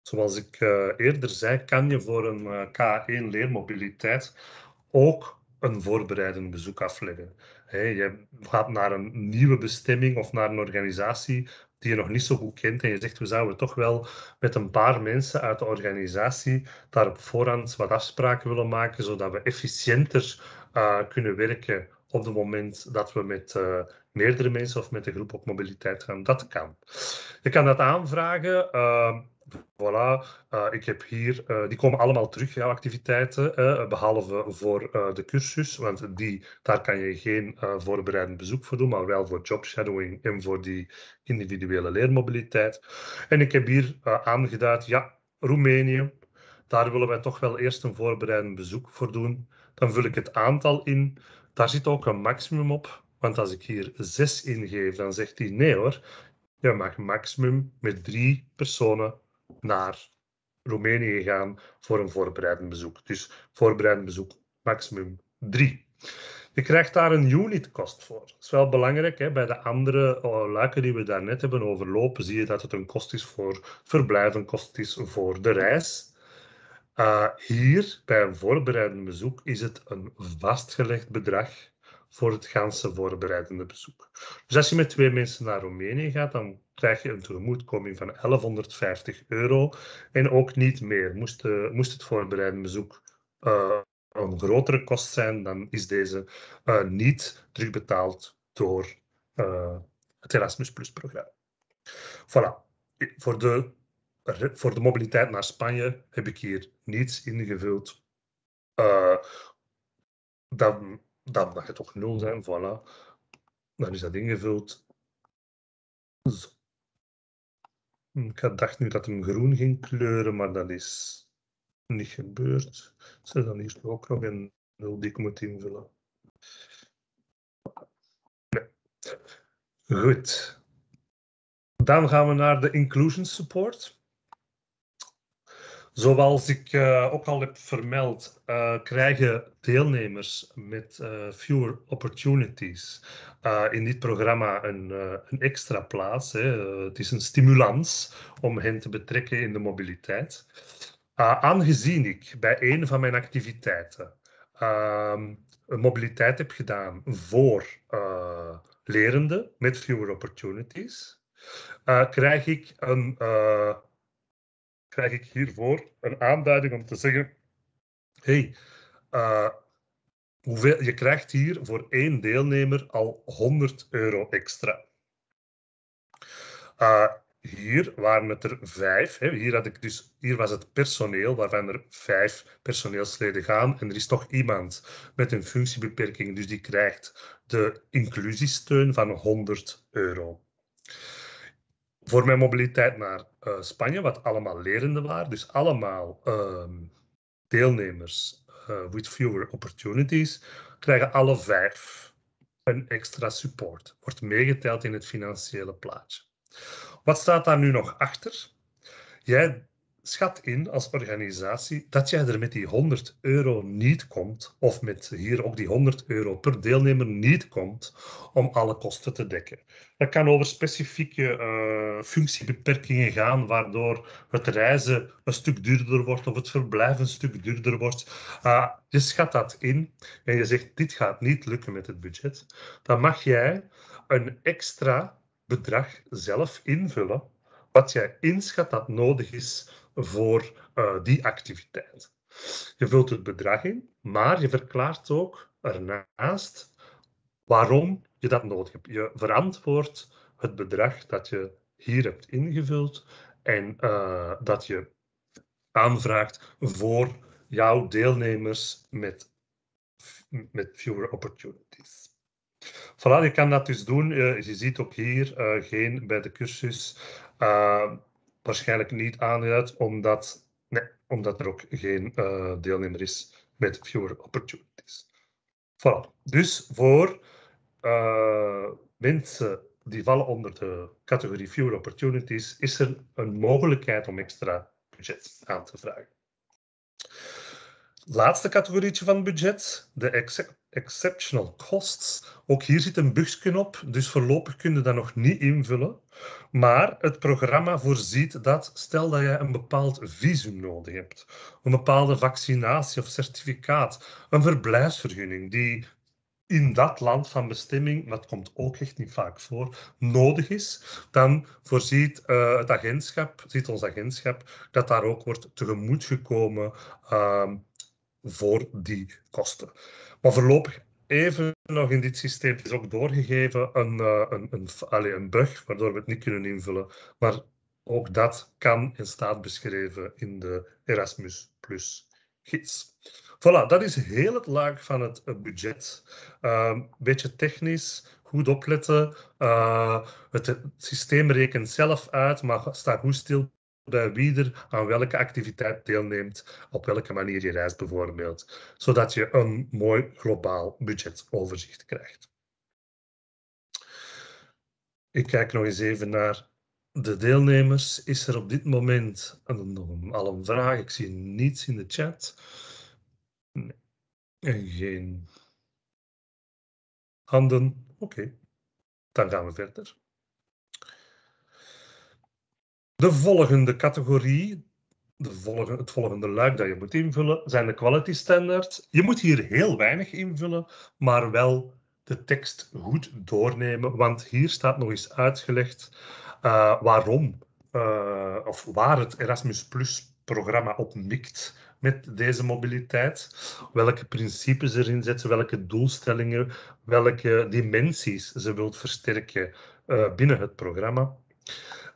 Zoals ik eh, eerder zei, kan je voor een eh, K1 leermobiliteit ook een voorbereidend bezoek afleggen. je gaat naar een nieuwe bestemming of naar een organisatie die je nog niet zo goed kent en je zegt we zouden toch wel met een paar mensen uit de organisatie daar op voorhand wat afspraken willen maken, zodat we efficiënter eh, kunnen werken op het moment dat we met eh, meerdere mensen of met een groep op mobiliteit gaan. Dat kan. Je kan dat aanvragen. Uh, voilà, eh, ik heb hier, eh, die komen allemaal terug, jouw activiteiten, behalve voor de cursus, want die, daar kan je geen voorbereidend bezoek voor doen, maar wel voor jobshadowing en voor die individuele leermobiliteit. En ik heb hier aangeduid, ja, Roemenië, daar willen wij toch wel eerst een voorbereidend bezoek voor doen. Dan vul ik het aantal in. Daar zit ook een maximum op, want als ik hier 6 ingeef, dan zegt hij nee hoor, je mag maximum met drie personen naar Roemenië gaan voor een voorbereidend bezoek. Dus voorbereidend bezoek maximum drie. Je krijgt daar een unitkost voor. Dat is wel belangrijk. Hè? Bij de andere oh, luiken die we daarnet hebben overlopen, zie je dat het een kost is voor verblijf, een kost is voor de reis. Eh, hier, bij een voorbereidend bezoek, is het een vastgelegd bedrag voor het ganse voorbereidende bezoek. Dus als je met twee mensen naar Roemenië gaat, dan krijg je een tegemoetkoming van 1150 euro en ook niet meer. Moest, eh, moest het voorbereidend bezoek eh, een grotere kost zijn, dan is deze niet terugbetaald door het Erasmus Plus-programma. Voilà. Voor de voor de mobiliteit naar Spanje heb ik hier niets ingevuld. Eh, dan, dan mag het toch nul zijn, voilà. Dan is dat ingevuld. Zo. Ik had dacht nu dat hem groen ging kleuren, maar dat is niet gebeurd. Ze dan hier ook nog een nul die ik moet invullen. Goed. Dan gaan we naar de inclusion support. Zoals ik eh, ook al heb vermeld, eh, krijgen deelnemers met eh, fewer opportunities in dit programma een, een extra plaats. Hè. het is een stimulans om hen te betrekken in de mobiliteit. aangezien ik bij een van mijn activiteiten ehm, een mobiliteit heb gedaan voor lerenden met fewer opportunities, krijg ik een krijg ik hiervoor een aanduiding om te zeggen: hey, uh, je krijgt hier voor één deelnemer al 100 euro extra. Uh, hier waren het er vijf. Hè. Hier, had ik dus, hier was het personeel, waarvan er vijf personeelsleden gaan. En er is toch iemand met een functiebeperking, dus die krijgt de inclusiesteun van 100 euro. Voor mijn mobiliteit naar eh, Spanje, wat allemaal lerenden waren. Dus allemaal ehm, deelnemers eh, with fewer opportunities, krijgen alle vijf een extra support. Wordt meegeteld in het financiële plaatje. Wat staat daar nu nog achter? Jij schat in als organisatie dat jij er met die 100 euro niet komt, of met hier ook die 100 euro per deelnemer niet komt, om alle kosten te dekken. Dat kan over specifieke eh, functiebeperkingen gaan, waardoor het reizen een stuk duurder wordt of het verblijf een stuk duurder wordt. Ah, je schat dat in en je zegt: dit gaat niet lukken met het budget. Dan mag jij een extra bedrag zelf invullen wat jij inschat dat nodig is voor eh, die activiteit. Je vult het bedrag in, maar je verklaart ook ernaast waarom je dat nodig hebt. Je verantwoordt het bedrag dat je hier hebt ingevuld en eh, dat je aanvraagt voor jouw deelnemers met, met fewer opportunities. Voilà, je kan dat dus doen. Eh, je ziet ook hier geen, bij de cursus eh, waarschijnlijk niet aanduidt omdat, nee, omdat er ook geen eh, deelnemer is met fewer opportunities. Voilà. Dus voor eh, mensen die vallen onder de categorie fewer opportunities, is er een mogelijkheid om extra budget aan te vragen laatste categorietje van budget, de exceptional costs. Ook hier zit een bugsken op, dus voorlopig kun je dat nog niet invullen. Maar het programma voorziet dat, stel dat je een bepaald visum nodig hebt, een bepaalde vaccinatie of certificaat, een verblijfsvergunning die in dat land van bestemming, dat komt ook echt niet vaak voor, nodig is, dan voorziet eh, het agentschap, ziet ons agentschap, dat daar ook wordt tegemoetgekomen gekomen. Ehm, voor die kosten. Maar voorlopig even nog in dit systeem is ook doorgegeven een, eh, een, een, allee, een bug, waardoor we het niet kunnen invullen. Maar ook dat kan en staat beschreven in de Erasmus Plus gids. Voilà, dat is heel het laag van het eh, budget. Een ehm, beetje technisch, goed opletten. Eh, het, het, systeem rekent zelf uit, maar sta goed stil wie er aan welke activiteit deelneemt, op welke manier je reist bijvoorbeeld, zodat je een mooi globaal budgetoverzicht krijgt. Ik kijk nog eens even naar de deelnemers. Is er op dit moment een, al een vraag? Ik zie niets in de chat. Nee. En geen handen. Oké, dan gaan we verder. De volgende categorie, de volgende, het volgende luik dat je moet invullen, zijn de quality standards. Je moet hier heel weinig invullen, maar wel de tekst goed doornemen, want hier staat nog eens uitgelegd eh, waarom eh, of waar het Erasmus Plus programma op mikt met deze mobiliteit. Welke principes erin zetten, welke doelstellingen, welke dimensies ze wilt versterken eh, binnen het programma.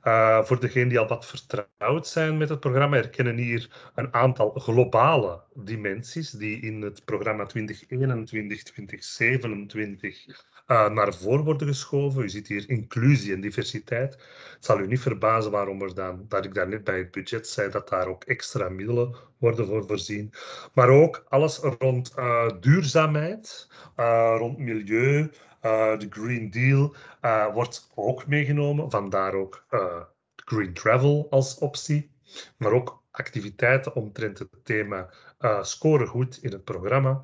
Eh, voor degenen die al wat vertrouwd zijn met het programma, herkennen hier een aantal globale dimensies die in het programma 2021, 2027 uh, naar voren worden geschoven. U ziet hier inclusie en diversiteit. Het zal u niet verbazen waarom er dan, dat ik daar net bij het budget zei dat daar ook extra middelen worden voor voorzien. Maar ook alles rond eh, duurzaamheid, eh, rond milieu, eh, de Green Deal eh, wordt ook meegenomen, vandaar ook eh, Green Travel als optie, maar ook activiteiten omtrent het thema scoren goed in het programma.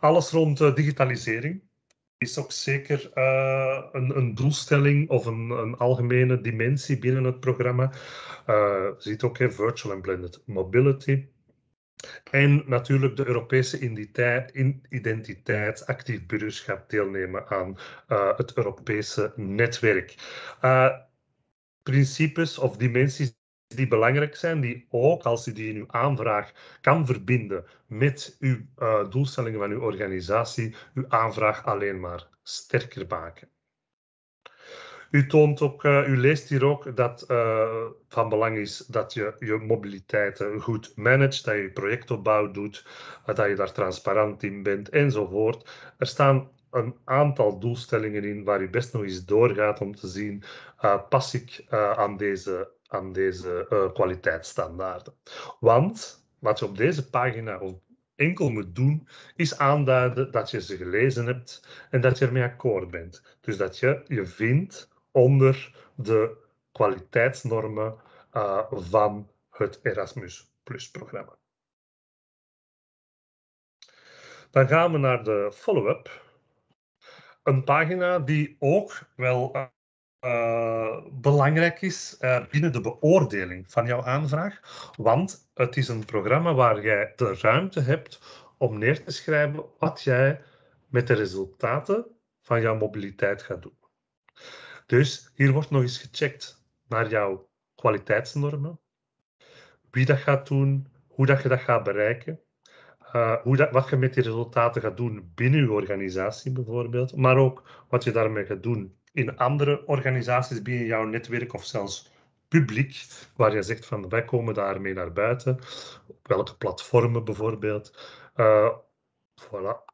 Alles rond digitalisering is ook zeker een, een, doelstelling of een, een, algemene dimensie binnen het programma. ziet ook in virtual and blended mobility. En natuurlijk de Europese identiteit, actief burgerschap, deelnemen aan eh, het Europese netwerk. Eh, principes of dimensies die belangrijk zijn, die ook als u die in uw aanvraag kan verbinden met uw eh, doelstellingen van uw organisatie, uw aanvraag alleen maar sterker maken. U toont ook, eh, u leest hier ook dat eh, van belang is dat je je mobiliteit eh, goed managt, dat je projectopbouw doet, dat je daar transparant in bent enzovoort. Er staan een aantal doelstellingen in waar u best nog eens doorgaat om te zien, uh, pas ik aan deze, aan deze kwaliteitsstandaarden. Want wat je op deze pagina of enkel moet doen, is aanduiden dat je ze gelezen hebt en dat je ermee akkoord bent. Dus dat je je vindt onder de kwaliteitsnormen eh, van het Erasmus Plus programma. Dan gaan we naar de follow-up. Een pagina die ook wel eh, belangrijk is eh, binnen de beoordeling van jouw aanvraag. Want het is een programma waar jij de ruimte hebt om neer te schrijven wat jij met de resultaten van jouw mobiliteit gaat doen. Dus hier wordt nog eens gecheckt naar jouw kwaliteitsnormen. Wie dat gaat doen, hoe dat je dat gaat bereiken. Eh, hoe dat, wat je met die resultaten gaat doen binnen je organisatie bijvoorbeeld, maar ook wat je daarmee gaat doen in andere organisaties binnen jouw netwerk of zelfs publiek, waar je zegt van wij komen daarmee naar buiten, op welke platformen bijvoorbeeld. Uh, voilà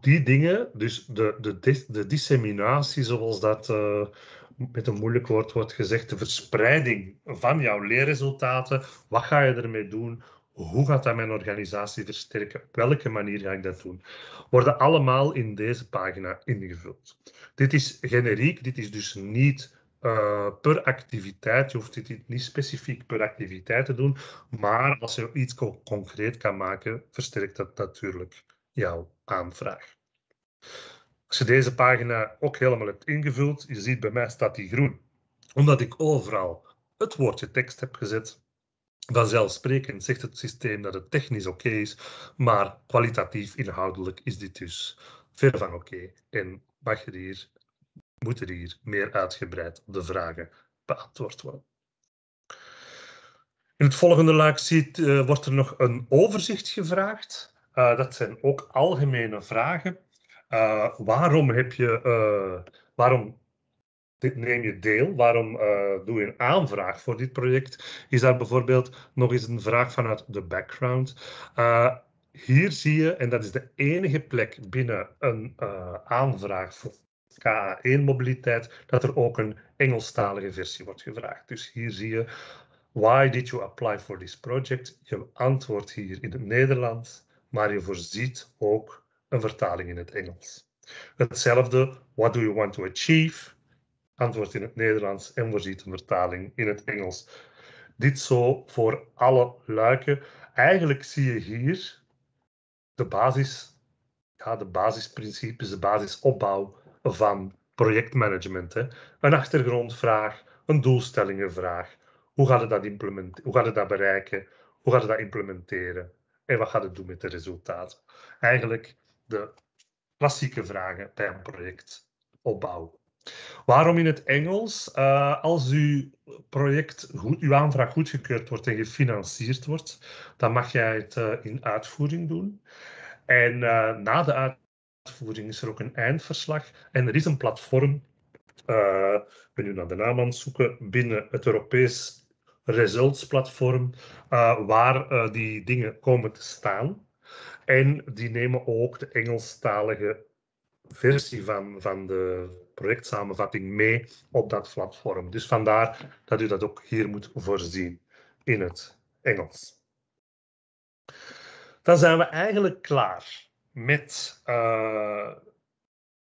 die dingen, dus de, de, de disseminatie, zoals dat eh, met een moeilijk woord wordt gezegd, de verspreiding van jouw leerresultaten. Wat ga je ermee doen? Hoe gaat dat mijn organisatie versterken? Op welke manier ga ik dat doen? Worden allemaal in deze pagina ingevuld. Dit is generiek, dit is dus niet eh, per activiteit. Je hoeft dit niet specifiek per activiteit te doen, maar als je iets concreet kan maken, versterkt dat natuurlijk jouw aanvraag. Als je deze pagina ook helemaal hebt ingevuld, je ziet bij mij staat die groen. Omdat ik overal het woordje tekst heb gezet, vanzelfsprekend zegt het systeem dat het technisch oké is, maar kwalitatief inhoudelijk is dit dus ver van oké. En mag er hier, moeten hier meer uitgebreid op de vragen beantwoord worden. In het volgende luik ziet, eh, wordt er nog een overzicht gevraagd. Eh, dat zijn ook algemene vragen. Eh, waarom heb je, eh, waarom neem je deel? Waarom doe je een aanvraag voor dit project? Is daar bijvoorbeeld nog eens een vraag vanuit de background? hier zie je, en dat is de enige plek binnen een aanvraag voor KA1-mobiliteit, dat er ook een Engelstalige versie wordt gevraagd. Dus hier zie je, why did you apply for this project? Je antwoord hier in het Nederlands maar je voorziet ook een vertaling in het Engels. Hetzelfde, what do you want to achieve? Antwoord in het Nederlands en voorziet een vertaling in het Engels. Dit zo voor alle luiken. Eigenlijk zie je hier de basis, de basisprincipes, de basisopbouw van projectmanagement. Hè. Een achtergrondvraag, een doelstellingenvraag. Hoe ga je dat, bereiken? Hoe ga je dat implementeren? en wat gaat het doen met de resultaten? Eigenlijk de klassieke vragen bij een project projectopbouw. Waarom in het Engels? Eh, als uw, project goed, uw aanvraag goedgekeurd wordt en gefinancierd wordt, dan mag jij het eh, in uitvoering doen. En eh, na de uitvoering is er ook een eindverslag en er is een platform, ik ben nu naar de naam aan het zoeken, binnen het Europees results platform eh, waar eh, die dingen komen te staan. En die nemen ook de Engelstalige versie van, van de projectsamenvatting mee op dat platform. Dus vandaar dat u dat ook hier moet voorzien in het Engels. Dan zijn we eigenlijk klaar met eh,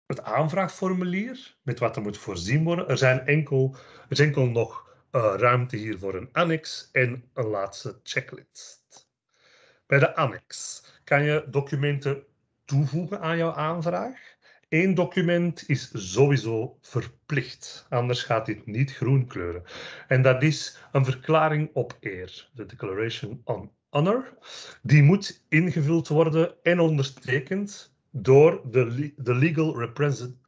het aanvraagformulier, met wat er moet voorzien worden. Er zijn enkel, er is enkel nog ruimte hier voor een annex en een laatste checklist. Bij de annex kan je documenten toevoegen aan jouw aanvraag. Eén document is sowieso verplicht, anders gaat dit niet groen kleuren. En dat is een verklaring op eer, de Declaration on Honor. Die moet ingevuld worden en ondertekend door de, de legal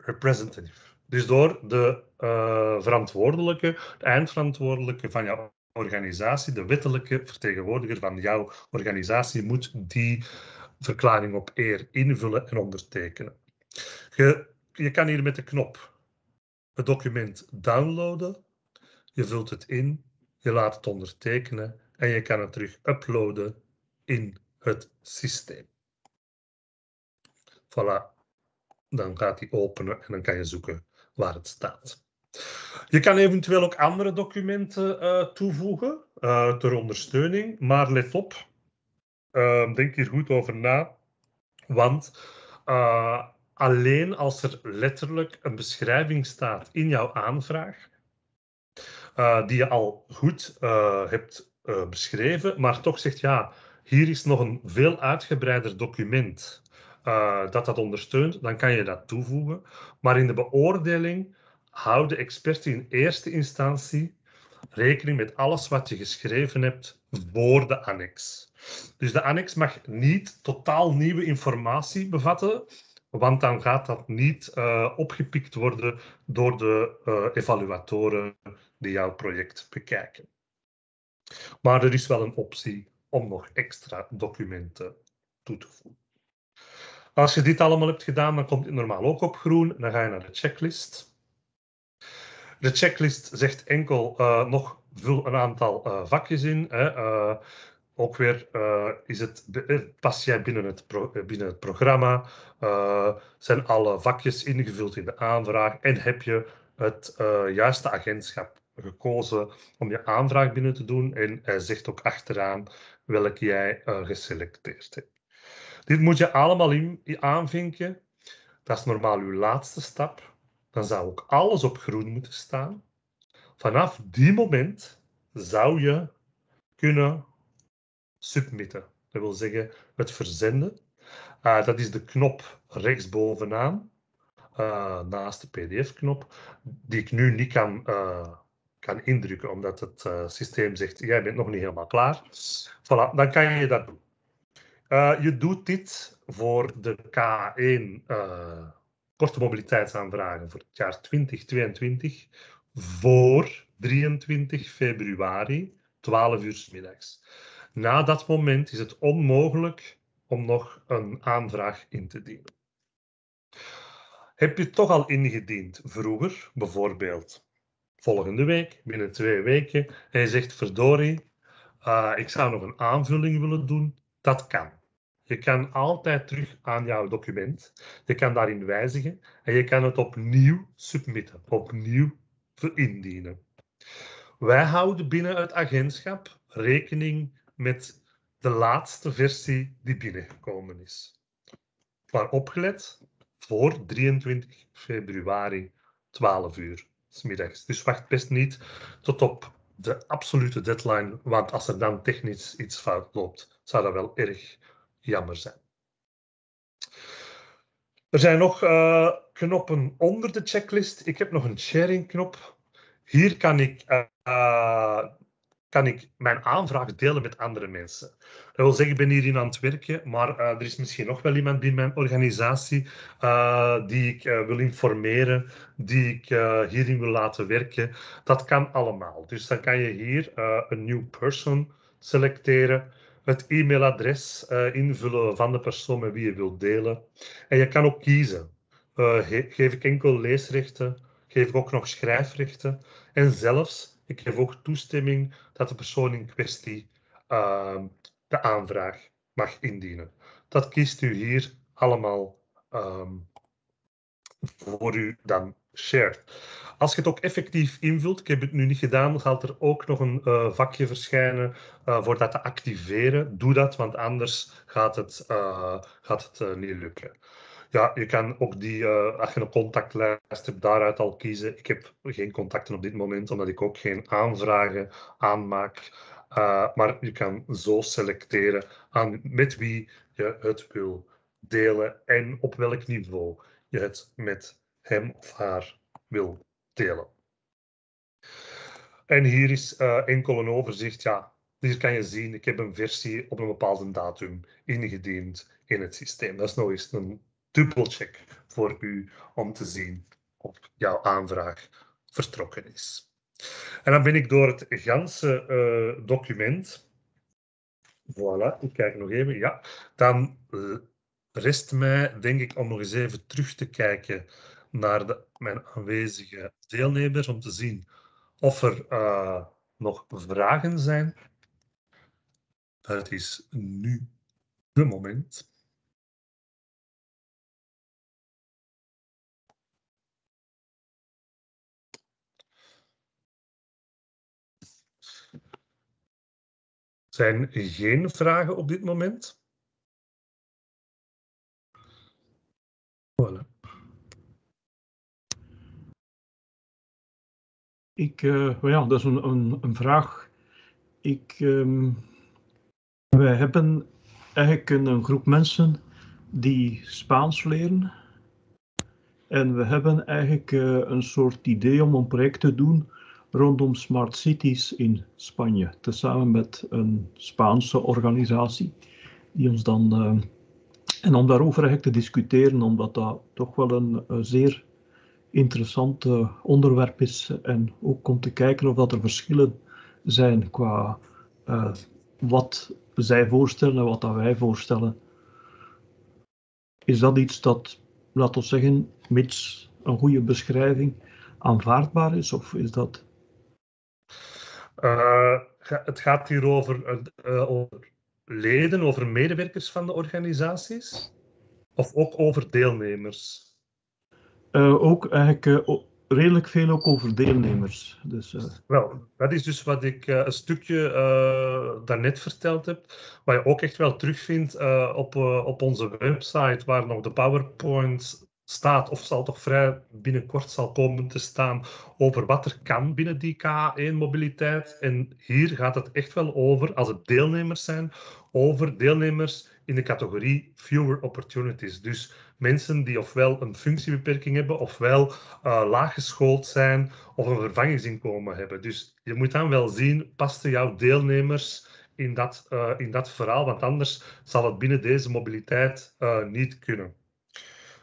representative. Dus door de eh, verantwoordelijke, de eindverantwoordelijke van jouw organisatie, de wettelijke vertegenwoordiger van jouw organisatie, moet die verklaring op eer invullen en ondertekenen. Je, je kan hier met de knop het document downloaden, je vult het in, je laat het ondertekenen en je kan het terug uploaden in het systeem. Voilà, dan gaat die openen en dan kan je zoeken waar het staat. Je kan eventueel ook andere documenten eh, toevoegen eh, ter ondersteuning, maar let op, ehm, denk hier goed over na, want eh, alleen als er letterlijk een beschrijving staat in jouw aanvraag, die je al goed hebt beschreven, maar toch zegt ja, hier is nog een veel uitgebreider document eh, dat dat ondersteunt, dan kan je dat toevoegen. Maar in de beoordeling houden expert in eerste instantie rekening met alles wat je geschreven hebt voor de annex. Dus de annex mag niet totaal nieuwe informatie bevatten, want dan gaat dat niet eh, opgepikt worden door de eh, evaluatoren die jouw project bekijken. Maar er is wel een optie om nog extra documenten toe te voegen. Als je dit allemaal hebt gedaan, dan komt het normaal ook op groen. Dan ga je naar de checklist. De checklist zegt enkel eh, nog vul een aantal eh, vakjes in. Hè. Eh, ook weer is het, pas jij binnen het, binnen het programma? zijn alle vakjes ingevuld in de aanvraag? En heb je het juiste agentschap gekozen om je aanvraag binnen te doen? En hij zegt ook achteraan welke jij geselecteerd hebt. Dit moet je allemaal in, aanvinken. Dat is normaal uw laatste stap. Dan zou ook alles op groen moeten staan. Vanaf die moment zou je kunnen submitten. Dat wil zeggen het verzenden. Eh, dat is de knop rechtsbovenaan, eh, naast de PDF-knop, die ik nu niet kan, eh, kan indrukken, omdat het systeem zegt: Jij bent nog niet helemaal klaar. Voilà, dan kan je dat doen. Uh, je doet dit voor de K1 uh, eh, korte mobiliteitsaanvragen voor het jaar 2022 voor 23 februari, 12 uur middags. Na dat moment is het onmogelijk om nog een aanvraag in te dienen. Heb je toch al ingediend vroeger, bijvoorbeeld volgende week, binnen twee weken, en je zegt verdorie, eh, ik zou nog een aanvulling willen doen, dat kan. Je kan altijd terug aan jouw document. Je kan daarin wijzigen en je kan het opnieuw submitten, opnieuw indienen. Wij houden binnen het agentschap rekening met de laatste versie die binnengekomen is. Maar opgelet voor 23 februari 12 uur middags. Dus wacht best niet tot op de absolute deadline, want als er dan technisch iets fout loopt, zou dat wel erg jammer zijn. Er zijn nog eh, knoppen onder de checklist. Ik heb nog een sharing knop. Hier kan ik, eh, kan ik mijn aanvraag delen met andere mensen. Dat wil zeggen, ik ben hierin aan het werken, maar eh, er is misschien nog wel iemand binnen mijn organisatie die ik wil informeren, die ik hierin wil laten werken. Dat kan allemaal. Dus dan kan je hier een new person selecteren het e-mailadres eh, invullen van de persoon met wie je wilt delen. En je kan ook kiezen. Eh, geef ik enkel leesrechten? Geef ik ook nog schrijfrechten? En zelfs, ik geef ook toestemming dat de persoon in kwestie ehm, de aanvraag mag indienen. Dat kiest u hier allemaal ehm, voor u dan shared. Als je het ook effectief invult, ik heb het nu niet gedaan, gaat er ook nog een eh, vakje verschijnen eh, voor dat te activeren. Doe dat, want anders gaat het, eh, gaat het niet lukken. Ja, je kan ook die, als je een contactlijst hebt, daaruit al kiezen. Ik heb geen contacten op dit moment, omdat ik ook geen aanvragen aanmaak. maar je kan zo selecteren aan met wie je het wil delen en op welk niveau je het met hem of haar wil Delen. En hier is eh, enkel een overzicht. Ja, hier kan je zien, ik heb een versie op een bepaalde datum ingediend in het systeem. Dat is nog eens een dubbelcheck voor u om te zien of jouw aanvraag vertrokken is. En dan ben ik door het ganse eh, document. Voilà, ik kijk nog even. Ja, dan eh, rest mij denk ik om nog eens even terug te kijken naar de mijn aanwezige deelnemers om te zien of er eh, nog vragen zijn. Het is nu de moment. zijn geen vragen op dit moment. Voilà. Ik, eh, ja, dat is een, een, een vraag. Ik, ehm, wij hebben eigenlijk een, groep mensen die Spaans leren. En we hebben eigenlijk eh, een soort idee om een project te doen rondom smart cities in Spanje. Tezamen met een Spaanse organisatie. Die ons dan, eh, en om daarover eigenlijk te discussiëren, omdat dat toch wel een zeer interessant onderwerp is en ook om te kijken of dat er verschillen zijn qua eh, wat zij voorstellen en wat dat wij voorstellen. Is dat iets dat, laten we zeggen, mits een goede beschrijving aanvaardbaar is of is dat? Eh, het gaat hier over, eh, over leden, over medewerkers van de organisaties of ook over deelnemers? Eh, ook eigenlijk eh, redelijk veel ook over deelnemers. Dus, eh, Wel, dat is dus wat ik een stukje daarnet verteld heb, wat je ook echt wel terugvindt op, op onze website, waar nog de PowerPoint staat, of zal toch vrij binnenkort zal komen te staan, over wat er kan binnen die K1-mobiliteit. En hier gaat het echt wel over, als het deelnemers zijn, over deelnemers in de categorie fewer opportunities. Dus mensen die ofwel een functiebeperking hebben, ofwel uh, eh, laaggeschoold zijn of een vervangingsinkomen hebben. Dus je moet dan wel zien, pasten jouw deelnemers in dat, uh, in dat verhaal, want anders zal het binnen deze mobiliteit eh, niet kunnen.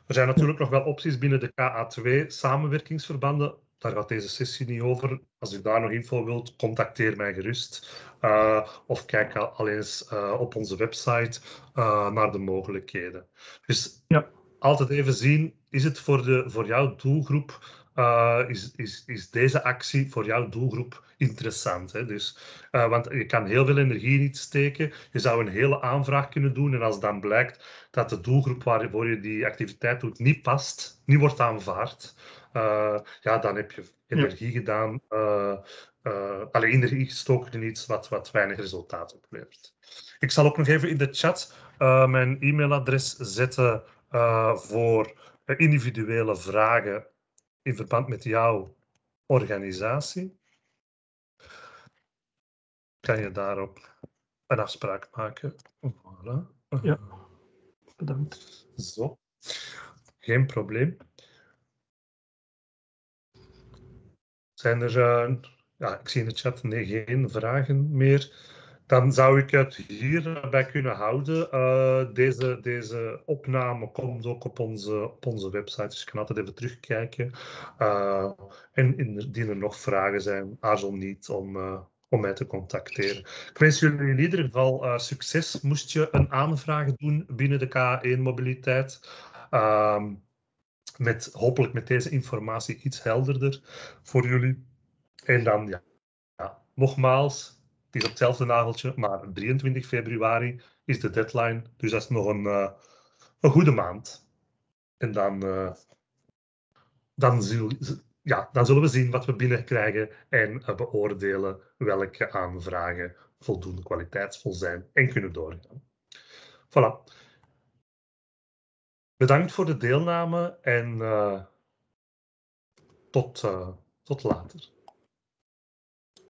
Er zijn natuurlijk nog wel opties binnen de KA2 samenwerkingsverbanden. Daar gaat deze sessie niet over. Als u daar nog info wilt, contacteer mij gerust. of kijk al eens op onze website naar de mogelijkheden. Dus ja altijd even zien, is het voor, de, voor jouw doelgroep, eh, is, is, is deze actie voor jouw doelgroep interessant? Hè? Dus, eh, want je kan heel veel energie niet steken, je zou een hele aanvraag kunnen doen en als dan blijkt dat de doelgroep waarvoor je die activiteit doet niet past, niet wordt aanvaard, eh, ja, dan heb je energie gedaan, alleen energie gestoken in iets wat, wat weinig resultaat oplevert. Ik zal ook nog even in de chat mijn e-mailadres zetten eh, voor individuele vragen in verband met jouw organisatie, kan je daarop een afspraak maken. Voilà. Ja, bedankt. Zo, geen probleem. Zijn er, uh, ja, ik zie in de chat nee, geen vragen meer dan zou ik het hierbij kunnen houden. Eh, deze, deze opname komt ook op onze, op onze website, dus je kan altijd even terugkijken. Eh, en indien er nog vragen zijn, aarzel niet om, eh, om mij te contacteren. Ik wens jullie in ieder geval succes. Moest je een aanvraag doen binnen de K1-mobiliteit? Ehm, met, hopelijk met deze informatie iets helderder voor jullie. En dan, ja, ja nogmaals, is op hetzelfde nageltje, maar 23 februari is de deadline. Dus dat is nog een, eh, een goede maand. En dan, eh, dan, zul, ja, dan zullen we zien wat we binnenkrijgen en eh, beoordelen welke aanvragen voldoende kwaliteitsvol zijn en kunnen doorgaan. Voilà. Bedankt voor de deelname en tot, tot later.